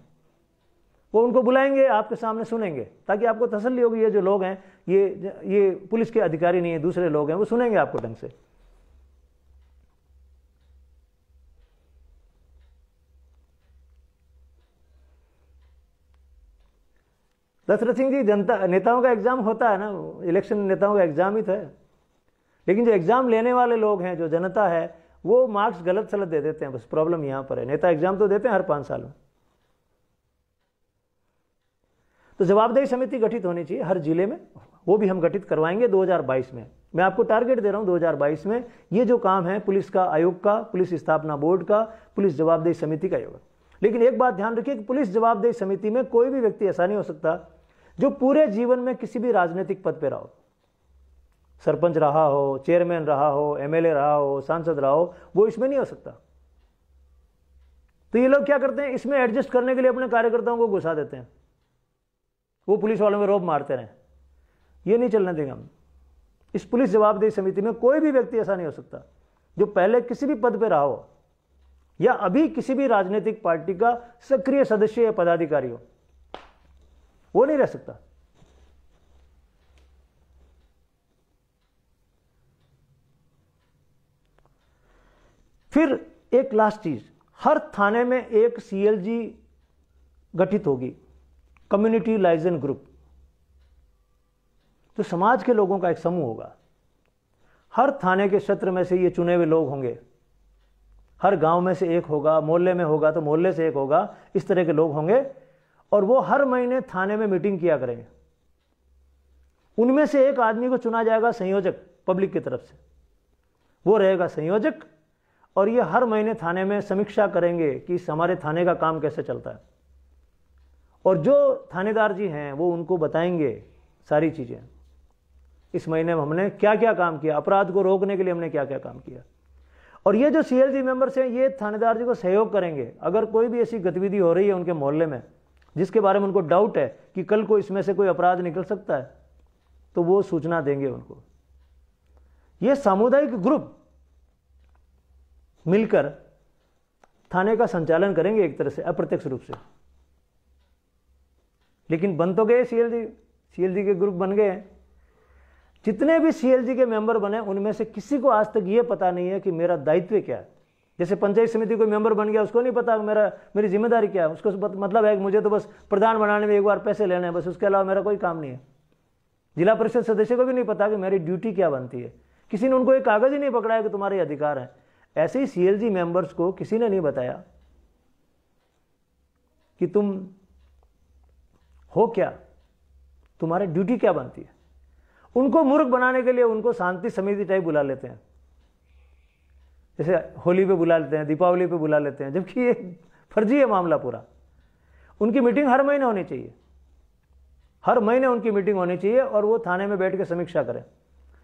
वो उनको बुलाएंगे आपके सामने सुनेंगे ताकि आपको तसल्ली होगी ये जो लोग हैं ये ये पुलिस के अधिकारी नहीं है दूसरे लोग हैं वो सुनेंगे आपको ढंग से दशरथ सिंह जी जनता नेताओं का एग्ज़ाम होता है ना इलेक्शन नेताओं का एग्ज़ाम ही तो है लेकिन जो एग्ज़ाम लेने वाले लोग हैं जो जनता है वो मार्क्स गलत सलत दे देते हैं बस प्रॉब्लम यहां पर है नेता एग्ज़ाम तो देते हैं हर पांच साल में तो जवाबदेही समिति गठित होनी चाहिए हर जिले में वो भी हम गठित करवाएंगे 2022 में मैं आपको टारगेट दे रहा हूं 2022 में ये जो काम है पुलिस का आयोग का पुलिस स्थापना बोर्ड का पुलिस जवाबदेही समिति का आयोग लेकिन एक बात ध्यान रखिए कि पुलिस जवाबदेही समिति में कोई भी व्यक्ति ऐसा नहीं हो सकता जो पूरे जीवन में किसी भी राजनीतिक पद पर रहो सरपंच रहा हो चेयरमैन रहा हो एमएलए रहा हो सांसद रहा हो वो इसमें नहीं हो सकता तो ये लोग क्या करते हैं इसमें एडजस्ट करने के लिए अपने कार्यकर्ताओं को घुसा देते हैं वो पुलिस वालों में रोप मारते रहे ये नहीं चलने देंगे हम इस पुलिस जवाबदेही समिति में कोई भी व्यक्ति ऐसा नहीं हो सकता जो पहले किसी भी पद पर रहा हो या अभी किसी भी राजनीतिक पार्टी का सक्रिय सदस्य या पदाधिकारी हो वो नहीं रह सकता फिर एक लास्ट चीज हर थाने में एक सीएलजी गठित होगी कम्युनिटी लाइजन ग्रुप तो समाज के लोगों का एक समूह होगा हर थाने के क्षेत्र में से ये चुने हुए लोग होंगे हर गांव में से एक होगा मोहल्ले में होगा तो मोहल्ले से एक होगा इस तरह के लोग होंगे और वो हर महीने थाने में मीटिंग किया करेंगे उनमें से एक आदमी को चुना जाएगा संयोजक पब्लिक की तरफ से वो रहेगा संयोजक और ये हर महीने थाने में समीक्षा करेंगे कि हमारे थाने का काम कैसे चलता है और जो थानेदार जी हैं वो उनको बताएंगे सारी चीज़ें इस महीने में हमने क्या क्या काम किया अपराध को रोकने के लिए हमने क्या क्या काम किया और ये जो सी एल मेंबर्स हैं ये थानेदार जी को सहयोग करेंगे अगर कोई भी ऐसी गतिविधि हो रही है उनके मोहल्ले में जिसके बारे में उनको डाउट है कि कल को इसमें से कोई अपराध निकल सकता है तो वो सूचना देंगे उनको ये सामुदायिक ग्रुप मिलकर थाने का संचालन करेंगे एक तरह से अप्रत्यक्ष रूप से लेकिन बन तो गए सीएलजी सीएलजी के ग्रुप बन गए हैं जितने भी सीएलजी के मेंबर बने उनमें से किसी को आज तक ये पता नहीं है कि मेरा दायित्व क्या है जैसे पंचायत समिति कोई मेंबर बन गया उसको नहीं पता मेरा मेरी जिम्मेदारी क्या है उसको मतलब है कि मुझे तो बस प्रधान बनाने में एक बार पैसे लेने हैं बस उसके अलावा मेरा कोई काम नहीं है जिला परिषद सदस्य को भी नहीं पता कि मेरी ड्यूटी क्या बनती है किसी ने उनको एक कागज़ ही नहीं पकड़ा है कि तुम्हारे अधिकार है ऐसे ही जी मेंबर्स को किसी ने नहीं बताया कि तुम हो क्या तुम्हारी ड्यूटी क्या बनती है उनको मूर्ख बनाने के लिए उनको शांति समिति टाइप बुला लेते हैं जैसे होली पे बुला लेते हैं दीपावली पे बुला लेते हैं जबकि ये फर्जी है मामला पूरा उनकी मीटिंग हर महीने होनी चाहिए हर महीने उनकी मीटिंग होनी चाहिए और वो थाने में बैठ के समीक्षा करें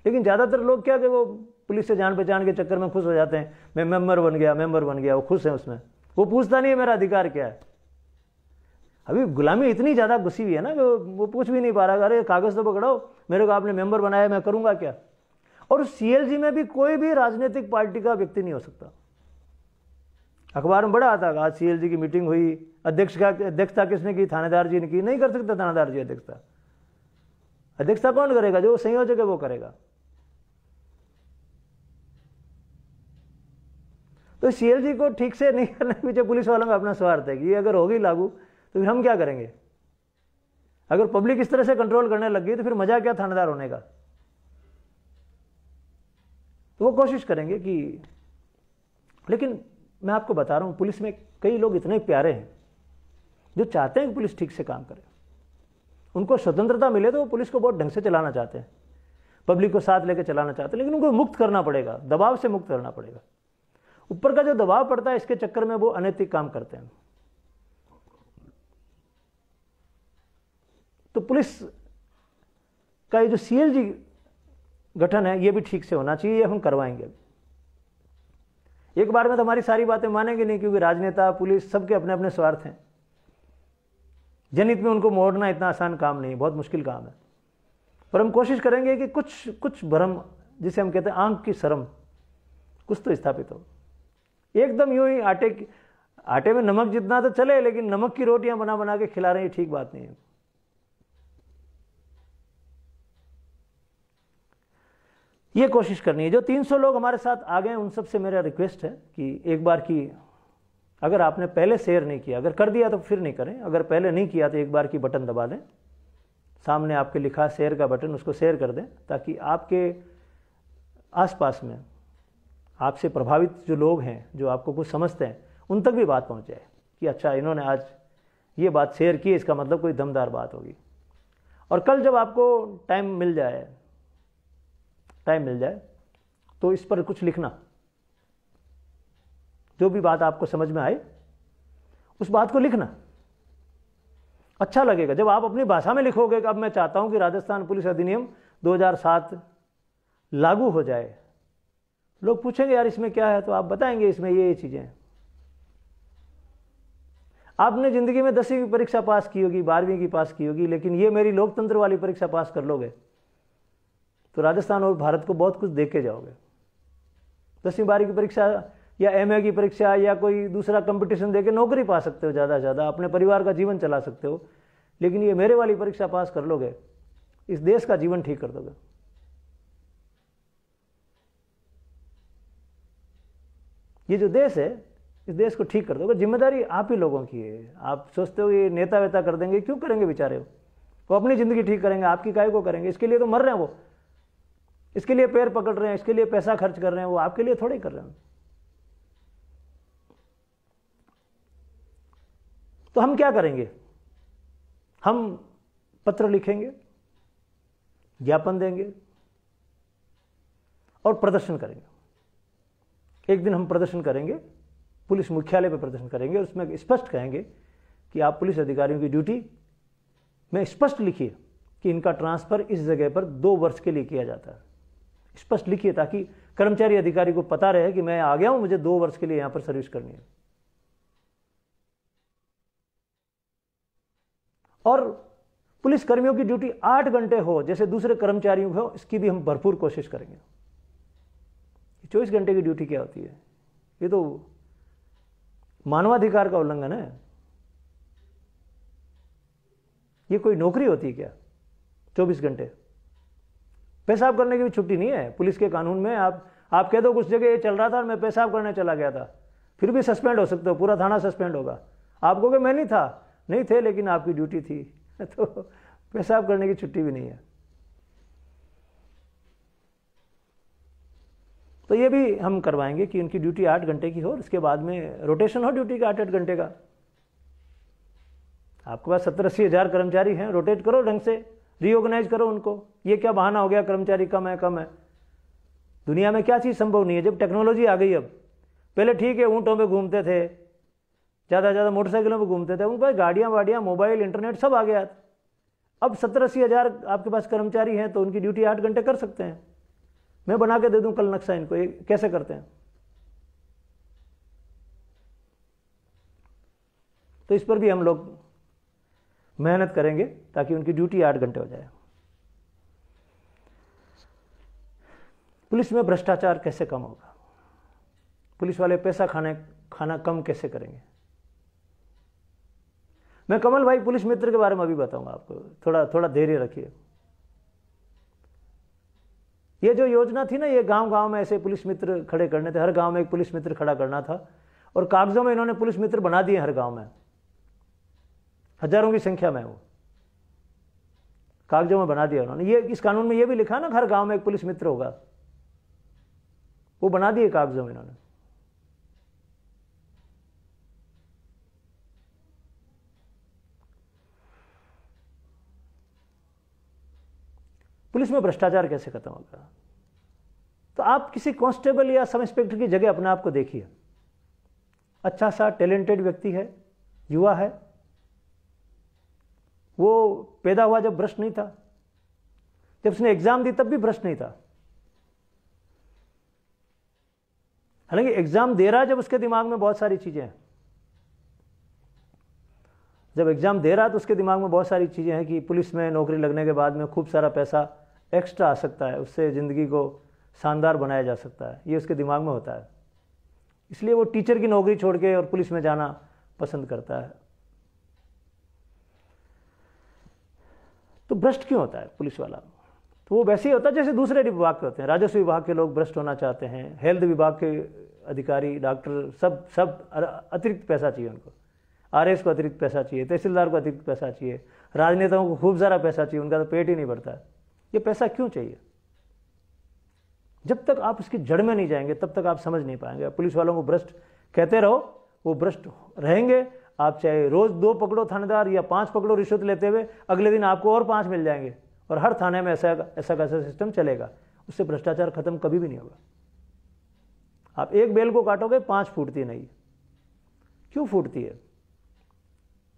लेकिन ज़्यादातर लोग क्या कि वो पुलिस से जान पहचान के चक्कर में खुश हो जाते हैं मैं मेम्बर बन गया मेम्बर बन गया वो खुश हैं उसमें वो पूछता नहीं है मेरा अधिकार क्या है अभी गुलामी इतनी ज़्यादा घुसी हुई है ना कि वो पूछ भी नहीं पा रहा अरे कागज़ तो पकड़ाओ मेरे को आपने मेंबर बनाया मैं करूँगा क्या और उस सीएलजी में भी कोई भी राजनीतिक पार्टी का व्यक्ति नहीं हो सकता अखबार में बड़ा आता आज सीएलजी की मीटिंग हुई अध्यक्ष का अध्यक्षता किसने की थानेदार जी ने की नहीं कर सकता थानेदार जी अध्यक्षता अध्यक्षता कौन करेगा जो सही हो है वो करेगा तो सीएलजी को ठीक से नहीं करने के पीछे पुलिस वालों का अपना स्वार्थ है कि अगर होगी लागू तो फिर हम क्या करेंगे अगर पब्लिक इस तरह से कंट्रोल करने लग गई तो फिर मजा क्या थानेदार होने का तो वो कोशिश करेंगे कि लेकिन मैं आपको बता रहा हूँ पुलिस में कई लोग इतने प्यारे हैं जो चाहते हैं कि पुलिस ठीक से काम करे उनको स्वतंत्रता मिले तो वो पुलिस को बहुत ढंग से चलाना चाहते हैं पब्लिक को साथ लेकर चलाना चाहते हैं लेकिन उनको मुक्त करना पड़ेगा दबाव से मुक्त करना पड़ेगा ऊपर का जो दबाव पड़ता है इसके चक्कर में वो अनैतिक काम करते हैं तो पुलिस का ये जो सी गठन है ये भी ठीक से होना चाहिए ये हम करवाएंगे अभी एक बार में तो हमारी सारी बातें मानेंगे नहीं क्योंकि राजनेता पुलिस सबके अपने अपने स्वार्थ हैं जनहित में उनको मोड़ना इतना आसान काम नहीं बहुत मुश्किल काम है पर हम कोशिश करेंगे कि कुछ कुछ भ्रम जिसे हम कहते हैं आंख की शर्म कुछ तो स्थापित हो एकदम यूं ही आटे आटे में नमक जितना तो चले लेकिन नमक की रोटियां बना बना के खिला रहे हैं ठीक बात नहीं है ये कोशिश करनी है जो 300 लोग हमारे साथ आ गए उन सब से मेरा रिक्वेस्ट है कि एक बार की अगर आपने पहले शेयर नहीं किया अगर कर दिया तो फिर नहीं करें अगर पहले नहीं किया तो एक बार की बटन दबा दें सामने आपके लिखा शेयर का बटन उसको शेयर कर दें ताकि आपके आसपास में आपसे प्रभावित जो लोग हैं जो आपको कुछ समझते हैं उन तक भी बात पहुँच जाए कि अच्छा इन्होंने आज ये बात शेयर की इसका मतलब कोई दमदार बात होगी और कल जब आपको टाइम मिल जाए टाइम मिल जाए तो इस पर कुछ लिखना जो भी बात आपको समझ में आए उस बात को लिखना अच्छा लगेगा जब आप अपनी भाषा में लिखोगे अब मैं चाहता हूं कि राजस्थान पुलिस अधिनियम 2007 लागू हो जाए लोग पूछेंगे यार इसमें क्या है तो आप बताएंगे इसमें ये ये चीज़ें आपने ज़िंदगी में दसवीं की परीक्षा पास की होगी बारहवीं की पास की होगी लेकिन ये मेरी लोकतंत्र वाली परीक्षा पास कर लोगे तो राजस्थान और भारत को बहुत कुछ देख के जाओगे दसवीं बारह की परीक्षा या एम की परीक्षा या कोई दूसरा कंपटीशन देके नौकरी पा सकते हो ज़्यादा से ज़्यादा अपने परिवार का जीवन चला सकते हो लेकिन ये मेरे वाली परीक्षा पास कर लोगे इस देश का जीवन ठीक कर दोगे ये जो देश है इस देश को ठीक कर दोगे जिम्मेदारी आप ही लोगों की है आप सोचते हो ये नेता वेता कर देंगे क्यों करेंगे बेचारे वो अपनी ज़िंदगी ठीक करेंगे आपकी काय को करेंगे इसके लिए तो मर रहे हैं वो इसके लिए पैर पकड़ रहे हैं इसके लिए पैसा खर्च कर रहे हैं वो आपके लिए थोड़े कर रहे हैं तो हम क्या करेंगे हम पत्र लिखेंगे ज्ञापन देंगे और प्रदर्शन करेंगे एक दिन हम प्रदर्शन करेंगे पुलिस मुख्यालय पर प्रदर्शन करेंगे और उसमें स्पष्ट कहेंगे कि आप पुलिस अधिकारियों की ड्यूटी में स्पष्ट लिखिए कि इनका ट्रांसफ़र इस जगह पर दो वर्ष के लिए किया जाता है स्पष्ट लिखिए ताकि कर्मचारी अधिकारी को पता रहे कि मैं आ गया हूं मुझे दो वर्ष के लिए यहां पर सर्विस करनी है और पुलिस कर्मियों की ड्यूटी आठ घंटे हो जैसे दूसरे कर्मचारियों को हो इसकी भी हम भरपूर कोशिश करेंगे चौबीस घंटे की ड्यूटी क्या होती है ये तो मानवाधिकार का उल्लंघन है ये कोई नौकरी होती है क्या चौबीस घंटे पेशाब करने की भी छुट्टी नहीं है पुलिस के कानून में आप आप कह दो कुछ जगह ये चल रहा था और मैं पेशाब करने चला गया था फिर भी सस्पेंड हो सकते हो पूरा थाना सस्पेंड होगा आप कहोगे मैं नहीं था नहीं थे लेकिन आपकी ड्यूटी थी तो पेशाब करने की छुट्टी भी नहीं है तो ये भी हम करवाएंगे कि उनकी ड्यूटी आठ घंटे की हो और इसके बाद में रोटेशन हो ड्यूटी का आठ आठ घंटे का आपके पास सत्तर अस्सी हज़ार कर्मचारी हैं रोटेट करो ढंग से रीऑर्गेनाइज करो उनको ये क्या बहाना हो गया कर्मचारी कम है कम है दुनिया में क्या चीज़ संभव नहीं है जब टेक्नोलॉजी आ गई अब पहले ठीक है ऊँटों पर घूमते थे ज़्यादा ज़्यादा मोटरसाइकिलों पर घूमते थे उनके पास गाड़ियाँ वाड़ियाँ मोबाइल इंटरनेट सब आ गया अब सत्तर अस्सी हज़ार आपके पास कर्मचारी हैं तो उनकी ड्यूटी आठ घंटे कर सकते हैं मैं बना के दे दूँ कल नक्शा इनको ये कैसे करते हैं तो इस पर भी हम लोग मेहनत करेंगे ताकि उनकी ड्यूटी आठ घंटे हो जाए पुलिस में भ्रष्टाचार कैसे कम होगा पुलिस वाले पैसा खाने खाना कम कैसे करेंगे मैं कमल भाई पुलिस मित्र के बारे में अभी बताऊंगा आपको थोड़ा थोड़ा धैर्य रखिए ये जो योजना थी ना ये गांव गांव में ऐसे पुलिस मित्र खड़े करने थे हर गांव में एक पुलिस मित्र खड़ा करना था और कागजों में इन्होंने पुलिस मित्र बना दिए हर गांव में हजारों की संख्या में वो कागजों में बना दिया उन्होंने ये इस कानून में ये भी लिखा ना हर गांव में एक पुलिस मित्र होगा वो बना दिए कागजों में इन्होंने पुलिस में भ्रष्टाचार कैसे खत्म होगा तो आप किसी कांस्टेबल या सब इंस्पेक्टर की जगह अपने आप को देखिए अच्छा सा टैलेंटेड व्यक्ति है युवा है वो पैदा हुआ जब भ्रष्ट नहीं था जब उसने एग्जाम दी तब भी भ्रष्ट नहीं था हालांकि एग्जाम दे रहा जब उसके दिमाग में बहुत सारी चीजें हैं जब एग्जाम दे रहा तो उसके दिमाग में बहुत सारी चीजें हैं कि पुलिस में नौकरी लगने के बाद में खूब सारा पैसा एक्स्ट्रा आ सकता है उससे ज़िंदगी को शानदार बनाया जा सकता है ये उसके दिमाग में होता है इसलिए वो टीचर की नौकरी छोड़ के और पुलिस में जाना पसंद करता है तो भ्रष्ट क्यों होता है पुलिस वाला तो वो वैसे ही होता है जैसे दूसरे विभाग के होते हैं राजस्व विभाग के लोग भ्रष्ट होना चाहते हैं हेल्थ विभाग के अधिकारी डॉक्टर सब सब अतिरिक्त पैसा चाहिए उनको आर को अतिरिक्त पैसा चाहिए तहसीलदार को अतिरिक्त पैसा चाहिए राजनेताओं को खूब सारा पैसा चाहिए उनका तो पेट ही नहीं भरता ये पैसा क्यों चाहिए जब तक आप उसकी जड़ में नहीं जाएंगे तब तक आप समझ नहीं पाएंगे पुलिस वालों को भ्रष्ट कहते रहो वो भ्रष्ट रहेंगे आप चाहे रोज़ दो पकड़ो थानेदार या पाँच पकड़ो रिश्वत लेते हुए अगले दिन आपको और पांच मिल जाएंगे और हर थाने में ऐसा ऐसा कैसा सिस्टम चलेगा उससे भ्रष्टाचार खत्म कभी भी नहीं होगा आप एक बेल को काटोगे पाँच फूटती नहीं क्यों फूटती है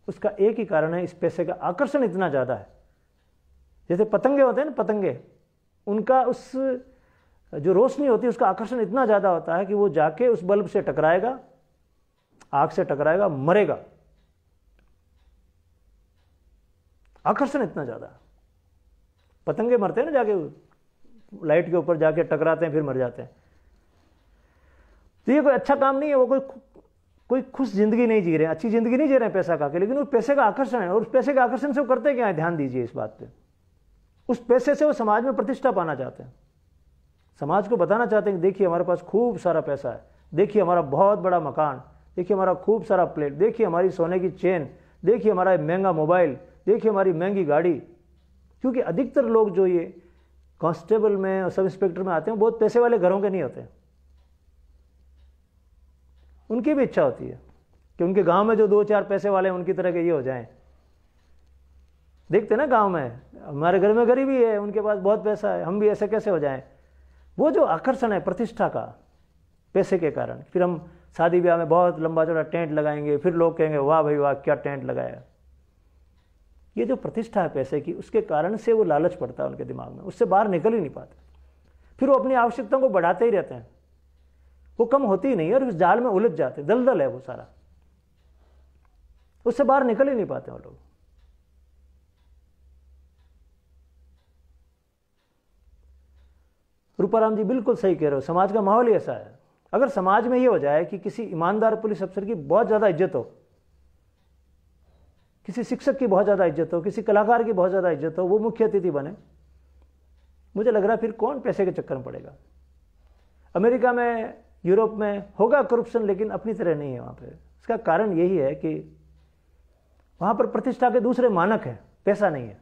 उसका एक ही कारण है इस पैसे का आकर्षण इतना ज़्यादा है जैसे पतंगे होते हैं ना पतंगे उनका उस जो रोशनी होती है उसका आकर्षण इतना ज़्यादा होता है कि वो जाके उस बल्ब से टकराएगा आग से टकराएगा मरेगा आकर्षण इतना ज़्यादा पतंगे मरते हैं ना जाके लाइट के ऊपर जाके टकराते हैं फिर मर जाते हैं तो ये कोई अच्छा काम नहीं है वो कोई कोई खुश जिंदगी नहीं जी रहे अच्छी जिंदगी नहीं जी रहे पैसा का के लेकिन उस पैसे का आकर्षण है और उस पैसे के आकर्षण से वो करते क्या है ध्यान दीजिए इस बात पे उस पैसे से वो समाज में प्रतिष्ठा पाना चाहते हैं समाज को बताना चाहते हैं कि देखिए हमारे पास खूब सारा पैसा है देखिए हमारा बहुत बड़ा मकान देखिए हमारा खूब सारा प्लेट देखिए हमारी सोने की चेन देखिए हमारा महंगा मोबाइल देखिए हमारी महंगी गाड़ी क्योंकि अधिकतर लोग जो ये कांस्टेबल में और सब इंस्पेक्टर में आते हैं बहुत पैसे वाले घरों के नहीं होते उनकी भी इच्छा होती है कि उनके गांव में जो दो चार पैसे वाले हैं उनकी तरह के ये हो जाएं देखते ना गांव में हमारे घर में गरीबी है उनके पास बहुत पैसा है हम भी ऐसे कैसे हो जाएं वो जो आकर्षण है प्रतिष्ठा का पैसे के कारण फिर हम शादी ब्याह में बहुत लंबा चौड़ा टेंट लगाएंगे फिर लोग कहेंगे वाह भाई वाह क्या टेंट लगाया ये जो प्रतिष्ठा है पैसे की उसके कारण से वो लालच पड़ता है उनके दिमाग में उससे बाहर निकल ही नहीं पाते फिर वो अपनी आवश्यकताओं को बढ़ाते ही रहते हैं वो कम होती ही नहीं और उस जाल में उलझ जाते दलदल है वो सारा उससे बाहर निकल ही नहीं पाते वो लोग रूपाराम जी बिल्कुल सही कह रहे हो समाज का माहौल ही ऐसा है अगर समाज में ये हो जाए कि किसी ईमानदार पुलिस अफसर की बहुत ज़्यादा इज्जत हो किसी शिक्षक की बहुत ज़्यादा इज्जत हो किसी कलाकार की बहुत ज़्यादा इज्जत हो वो मुख्य अतिथि बने मुझे लग रहा है फिर कौन पैसे के चक्कर में पड़ेगा अमेरिका में यूरोप में होगा करप्शन लेकिन अपनी तरह नहीं है वहाँ पर इसका कारण यही है कि वहाँ पर प्रतिष्ठा के दूसरे मानक हैं पैसा नहीं है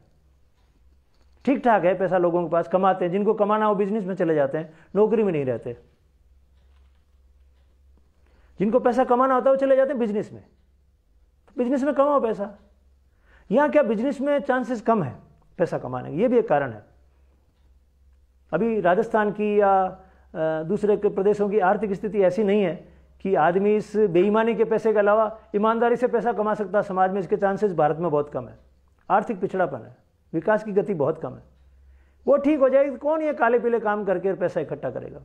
ठीक ठाक है पैसा लोगों के पास कमाते हैं जिनको कमाना हो बिजनेस में चले जाते हैं नौकरी में नहीं रहते जिनको पैसा कमाना होता है वो चले जाते हैं बिजनेस में तो बिजनेस में कमाओ पैसा यहाँ क्या बिजनेस में चांसेस कम है पैसा कमाने का ये भी एक कारण है अभी राजस्थान की या दूसरे के प्रदेशों की आर्थिक स्थिति ऐसी नहीं है कि आदमी इस बेईमानी के पैसे के अलावा ईमानदारी से पैसा कमा सकता है समाज में इसके चांसेस भारत में बहुत कम है आर्थिक पिछड़ापन है विकास की गति बहुत कम है वो ठीक हो जाएगी कौन ये काले पीले काम करके पैसा इकट्ठा करेगा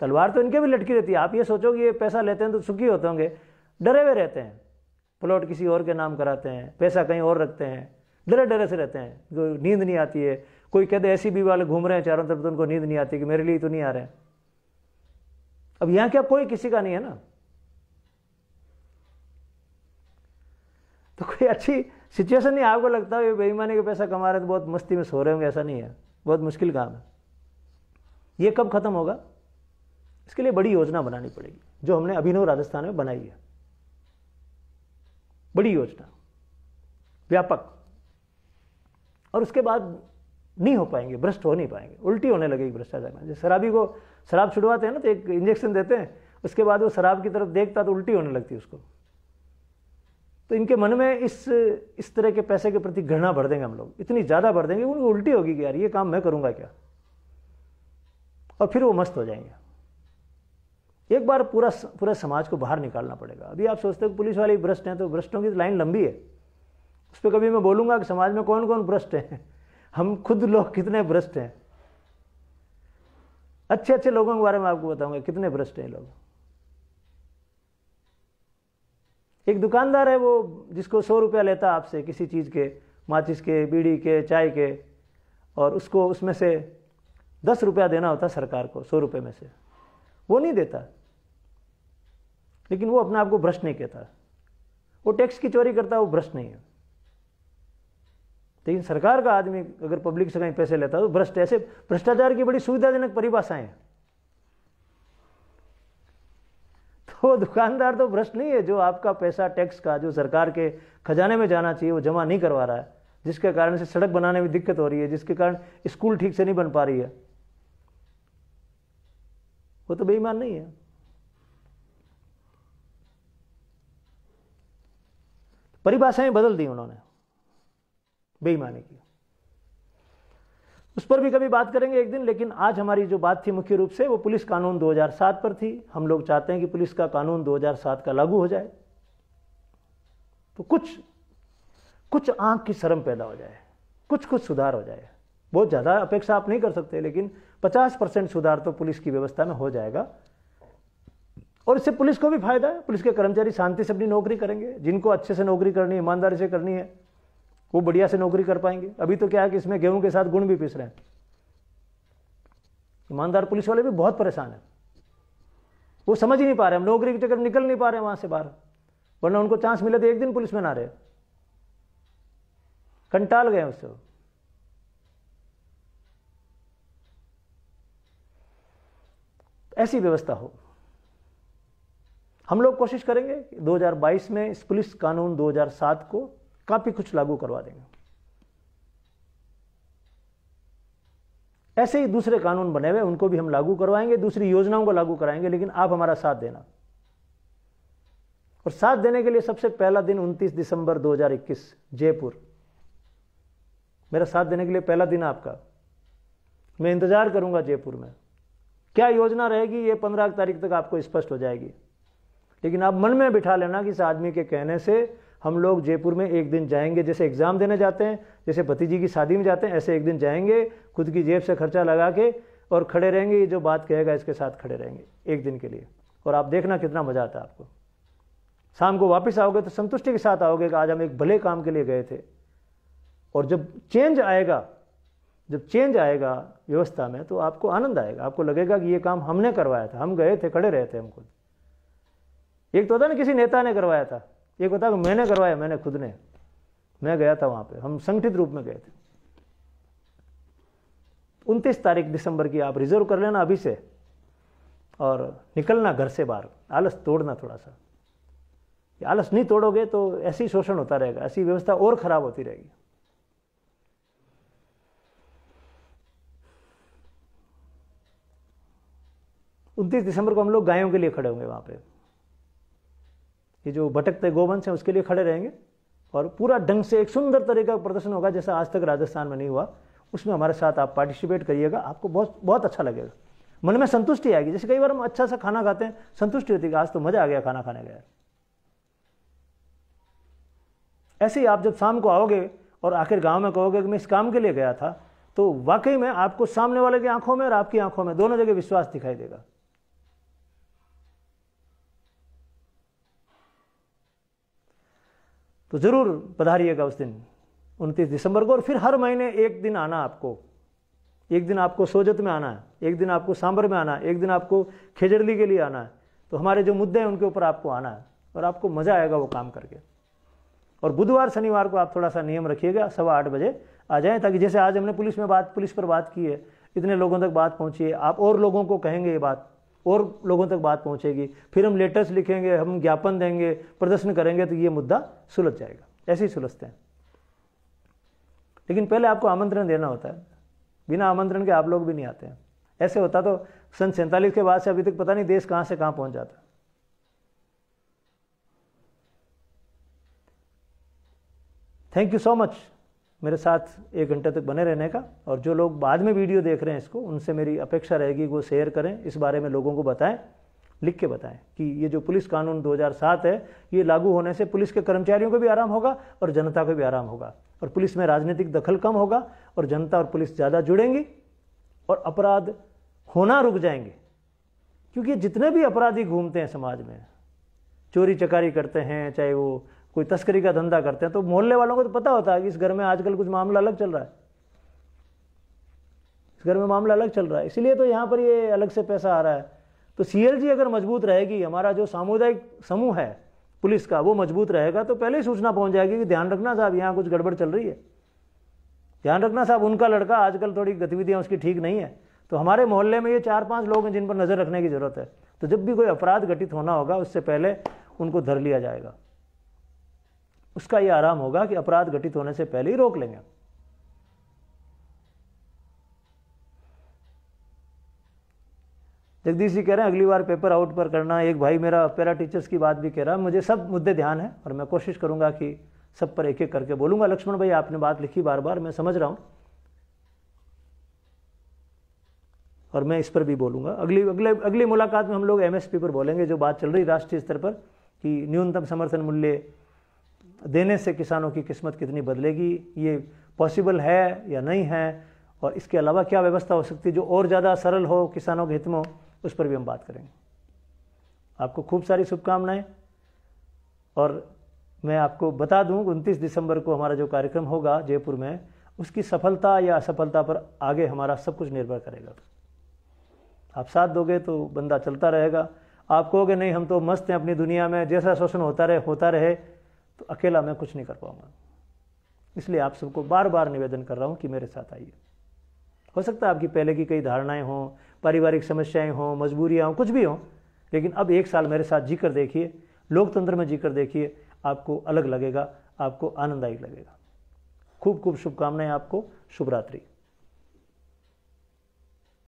तलवार तो इनके भी लटकी रहती है आप ये सोचो कि ये पैसा लेते हैं तो सुखी होते होंगे डरे हुए रहते हैं प्लॉट किसी और के नाम कराते हैं पैसा कहीं और रखते हैं डरे डरे से रहते हैं नींद नहीं आती है कोई कहते ऐसी भी वाले घूम रहे हैं चारों तरफ तो उनको नींद नहीं आती कि मेरे लिए तो नहीं आ रहे हैं अब यहां क्या कोई किसी का नहीं है ना तो कोई अच्छी सिचुएशन नहीं आपको लगता है बेईमानी के पैसा कमा रहे तो बहुत मस्ती में सो रहे होंगे ऐसा नहीं है बहुत मुश्किल काम है ये कब खत्म होगा इसके लिए बड़ी योजना बनानी पड़ेगी जो हमने अभिनव राजस्थान में बनाई है बड़ी योजना व्यापक और उसके बाद नहीं हो पाएंगे भ्रष्ट हो नहीं पाएंगे उल्टी होने लगेगी भ्रष्टाचार में जैसे शराबी को शराब छुड़वाते हैं ना तो एक इंजेक्शन देते हैं उसके बाद वो शराब की तरफ देखता तो उल्टी होने लगती है उसको तो इनके मन में इस इस तरह के पैसे के प्रति घृणा भर देंगे हम लोग इतनी ज़्यादा भर देंगे उनको उल्टी होगी कि यार ये काम मैं करूँगा क्या और फिर वो मस्त हो जाएंगे एक बार पूरा पूरे समाज को बाहर निकालना पड़ेगा अभी आप सोचते हो पुलिस वाले भ्रष्ट हैं तो भ्रष्टों की तो लाइन लंबी है उस पर कभी मैं बोलूँगा कि समाज में कौन कौन भ्रष्ट हैं हम खुद लोग कितने भ्रष्ट हैं अच्छे अच्छे लोगों के बारे में आपको बताऊंगा कितने भ्रष्ट हैं लोग एक दुकानदार है वो जिसको सौ रुपया लेता आपसे किसी चीज़ के माचिस के बीड़ी के चाय के और उसको उसमें से दस रुपया देना होता सरकार को सौ रुपये में से वो नहीं देता लेकिन वो अपने आप को भ्रष्ट नहीं कहता वो टैक्स की चोरी करता है वो भ्रष्ट नहीं है लेकिन सरकार का आदमी अगर पब्लिक से कहीं पैसे लेता है तो भ्रष्ट ऐसे भ्रष्टाचार की बड़ी सुविधाजनक परिभाषाएं हैं तो दुकानदार तो भ्रष्ट नहीं है जो आपका पैसा टैक्स का जो सरकार के खजाने में जाना चाहिए वो जमा नहीं करवा रहा है जिसके कारण से सड़क बनाने में दिक्कत हो रही है जिसके कारण स्कूल ठीक से नहीं बन पा रही है वो तो बेईमान नहीं है परिभाषाएं बदल दी उन्होंने बेईमानी की उस पर भी कभी बात करेंगे एक दिन लेकिन आज हमारी जो बात थी मुख्य रूप से वो पुलिस कानून 2007 पर थी हम लोग चाहते हैं कि पुलिस का कानून 2007 का लागू हो जाए तो कुछ कुछ आंख की शर्म पैदा हो जाए कुछ कुछ सुधार हो जाए बहुत ज़्यादा अपेक्षा आप नहीं कर सकते लेकिन 50 परसेंट सुधार तो पुलिस की व्यवस्था में हो जाएगा और इससे पुलिस को भी फायदा है पुलिस के कर्मचारी शांति से अपनी नौकरी करेंगे जिनको अच्छे से नौकरी करनी है ईमानदारी से करनी है वो बढ़िया से नौकरी कर पाएंगे अभी तो क्या है कि इसमें गेहूं के साथ गुण भी पिस रहे हैं ईमानदार पुलिस वाले भी बहुत परेशान हैं वो समझ ही नहीं पा रहे हम नौकरी के चक्कर निकल नहीं पा रहे वहाँ से बाहर वरना उनको चांस मिले तो एक दिन पुलिस में ना रहे कंटाल गए उससे ऐसी व्यवस्था हो हम लोग कोशिश करेंगे कि 2022 में इस पुलिस कानून 2007 को काफ़ी कुछ लागू करवा देंगे ऐसे ही दूसरे कानून बने हुए उनको भी हम लागू करवाएंगे दूसरी योजनाओं को लागू कराएंगे लेकिन आप हमारा साथ देना और साथ देने के लिए सबसे पहला दिन 29 दिसंबर 2021 जयपुर मेरा साथ देने के लिए पहला दिन आपका मैं इंतज़ार करूंगा जयपुर में क्या योजना रहेगी ये पंद्रह तारीख तक आपको स्पष्ट हो जाएगी लेकिन आप मन में बिठा लेना कि इस आदमी के कहने से हम लोग जयपुर में एक दिन जाएंगे जैसे एग्ज़ाम देने जाते हैं जैसे भतीजी की शादी में जाते हैं ऐसे एक दिन जाएंगे खुद की जेब से खर्चा लगा के और खड़े रहेंगे ये जो बात कहेगा इसके साथ खड़े रहेंगे एक दिन के लिए और आप देखना कितना मज़ा आता है आपको शाम को वापस आओगे तो संतुष्टि के साथ आओगे कि आज हम एक भले काम के लिए गए थे और जब चेंज आएगा जब चेंज आएगा व्यवस्था में तो आपको आनंद आएगा आपको लगेगा कि ये काम हमने करवाया था हम गए थे खड़े रहे थे हम खुद एक तो होता ना किसी नेता ने करवाया था एक होता कि मैंने करवाया मैंने खुद ने मैं गया था वहां पे हम संगठित रूप में गए थे उनतीस तारीख दिसंबर की आप रिजर्व कर लेना अभी से और निकलना घर से बाहर आलस तोड़ना थोड़ा सा आलस नहीं तोड़ोगे तो ऐसे ही शोषण होता रहेगा ऐसी व्यवस्था और खराब होती रहेगी उनतीस दिसंबर को हम लोग गायों के लिए खड़े होंगे वहां पे ये जो भटकते गोवंश हैं उसके लिए खड़े रहेंगे और पूरा ढंग से एक सुंदर तरह का प्रदर्शन होगा जैसा आज तक राजस्थान में नहीं हुआ उसमें हमारे साथ आप पार्टिसिपेट करिएगा आपको बहुत बहुत अच्छा लगेगा मन में संतुष्टि आएगी जैसे कई बार हम अच्छा सा खाना खाते हैं संतुष्टि होती है आज तो मज़ा आ गया खाना खाने का ऐसे ही आप जब शाम को आओगे और आखिर गांव में कहोगे कि मैं इस काम के लिए गया था तो वाकई में आपको सामने वाले की आंखों में और आपकी आंखों में दोनों जगह विश्वास दिखाई देगा तो ज़रूर पधारिएगा उस दिन उनतीस दिसंबर को और फिर हर महीने एक दिन आना आपको एक दिन आपको सोजत में आना है एक दिन आपको सांबर में आना है एक दिन आपको खेजड़ली के लिए आना है तो हमारे जो मुद्दे हैं उनके ऊपर आपको आना है और आपको मज़ा आएगा वो काम करके और बुधवार शनिवार को आप थोड़ा सा नियम रखिएगा सवा आठ बजे आ जाएं ताकि जैसे आज हमने पुलिस में बात पुलिस पर बात की है इतने लोगों तक बात पहुंची है आप और लोगों को कहेंगे ये बात और लोगों तक बात पहुंचेगी फिर हम लेटर्स लिखेंगे हम ज्ञापन देंगे प्रदर्शन करेंगे तो ये मुद्दा सुलझ जाएगा ऐसे ही सुलझते हैं लेकिन पहले आपको आमंत्रण देना होता है बिना आमंत्रण के आप लोग भी नहीं आते हैं ऐसे होता तो सन सैंतालीस के बाद से अभी तक पता नहीं देश कहाँ से कहाँ पहुँच जाता थैंक यू सो मच मेरे साथ एक घंटे तक बने रहने का और जो लोग बाद में वीडियो देख रहे हैं इसको उनसे मेरी अपेक्षा रहेगी वो शेयर करें इस बारे में लोगों को बताएं लिख के बताएं कि ये जो पुलिस कानून 2007 है ये लागू होने से पुलिस के कर्मचारियों को भी आराम होगा और जनता को भी आराम होगा और पुलिस में राजनीतिक दखल कम होगा और जनता और पुलिस ज़्यादा जुड़ेंगी और अपराध होना रुक जाएंगे क्योंकि जितने भी अपराधी घूमते हैं समाज में चोरी चकारी करते हैं चाहे वो कोई तस्करी का धंधा करते हैं तो मोहल्ले वालों को तो पता होता है कि इस घर में आजकल कुछ मामला अलग चल रहा है इस घर में मामला अलग चल रहा है इसीलिए तो यहाँ पर ये अलग से पैसा आ रहा है तो सी अगर मजबूत रहेगी हमारा जो सामुदायिक समूह है पुलिस का वो मजबूत रहेगा तो पहले ही सूचना पहुंच जाएगी कि ध्यान रखना साहब यहाँ कुछ गड़बड़ चल रही है ध्यान रखना साहब उनका लड़का आजकल थोड़ी गतिविधियाँ उसकी ठीक नहीं है तो हमारे मोहल्ले में ये चार पांच लोग हैं जिन पर नज़र रखने की ज़रूरत है तो जब भी कोई अपराध घटित होना होगा उससे पहले उनको धर लिया जाएगा उसका यह आराम होगा कि अपराध घटित होने से पहले ही रोक लेंगे जगदीश जी कह रहे हैं अगली बार पेपर आउट पर करना एक भाई मेरा पैरा टीचर्स की बात भी कह रहा है मुझे सब मुद्दे ध्यान है और मैं कोशिश करूंगा कि सब पर एक एक करके बोलूंगा लक्ष्मण भाई आपने बात लिखी बार बार मैं समझ रहा हूं और मैं इस पर भी बोलूंगा अगली अगले अगली मुलाकात में हम लोग एमएसपी पर बोलेंगे जो बात चल रही राष्ट्रीय स्तर पर कि न्यूनतम समर्थन मूल्य देने से किसानों की किस्मत कितनी बदलेगी ये पॉसिबल है या नहीं है और इसके अलावा क्या व्यवस्था हो सकती है जो और ज़्यादा सरल हो किसानों के हित में उस पर भी हम बात करेंगे आपको खूब सारी शुभकामनाएं और मैं आपको बता दूं उनतीस दिसंबर को हमारा जो कार्यक्रम होगा जयपुर में उसकी सफलता या असफलता पर आगे हमारा सब कुछ निर्भर करेगा आप साथ दोगे तो बंदा चलता रहेगा आप कहोगे नहीं हम तो मस्त हैं अपनी दुनिया में जैसा शोषण होता रहे होता रहे तो अकेला मैं कुछ नहीं कर पाऊंगा इसलिए आप सबको बार बार निवेदन कर रहा हूँ कि मेरे साथ आइए हो सकता है आपकी पहले की कई धारणाएं हों पारिवारिक समस्याएं हों मजबूरियाँ हों कुछ भी हों लेकिन अब एक साल मेरे साथ जी कर देखिए लोकतंत्र में जी कर देखिए आपको अलग लगेगा आपको आनंददायक लगेगा खूब खूब शुभकामनाएं आपको शुभरात्रि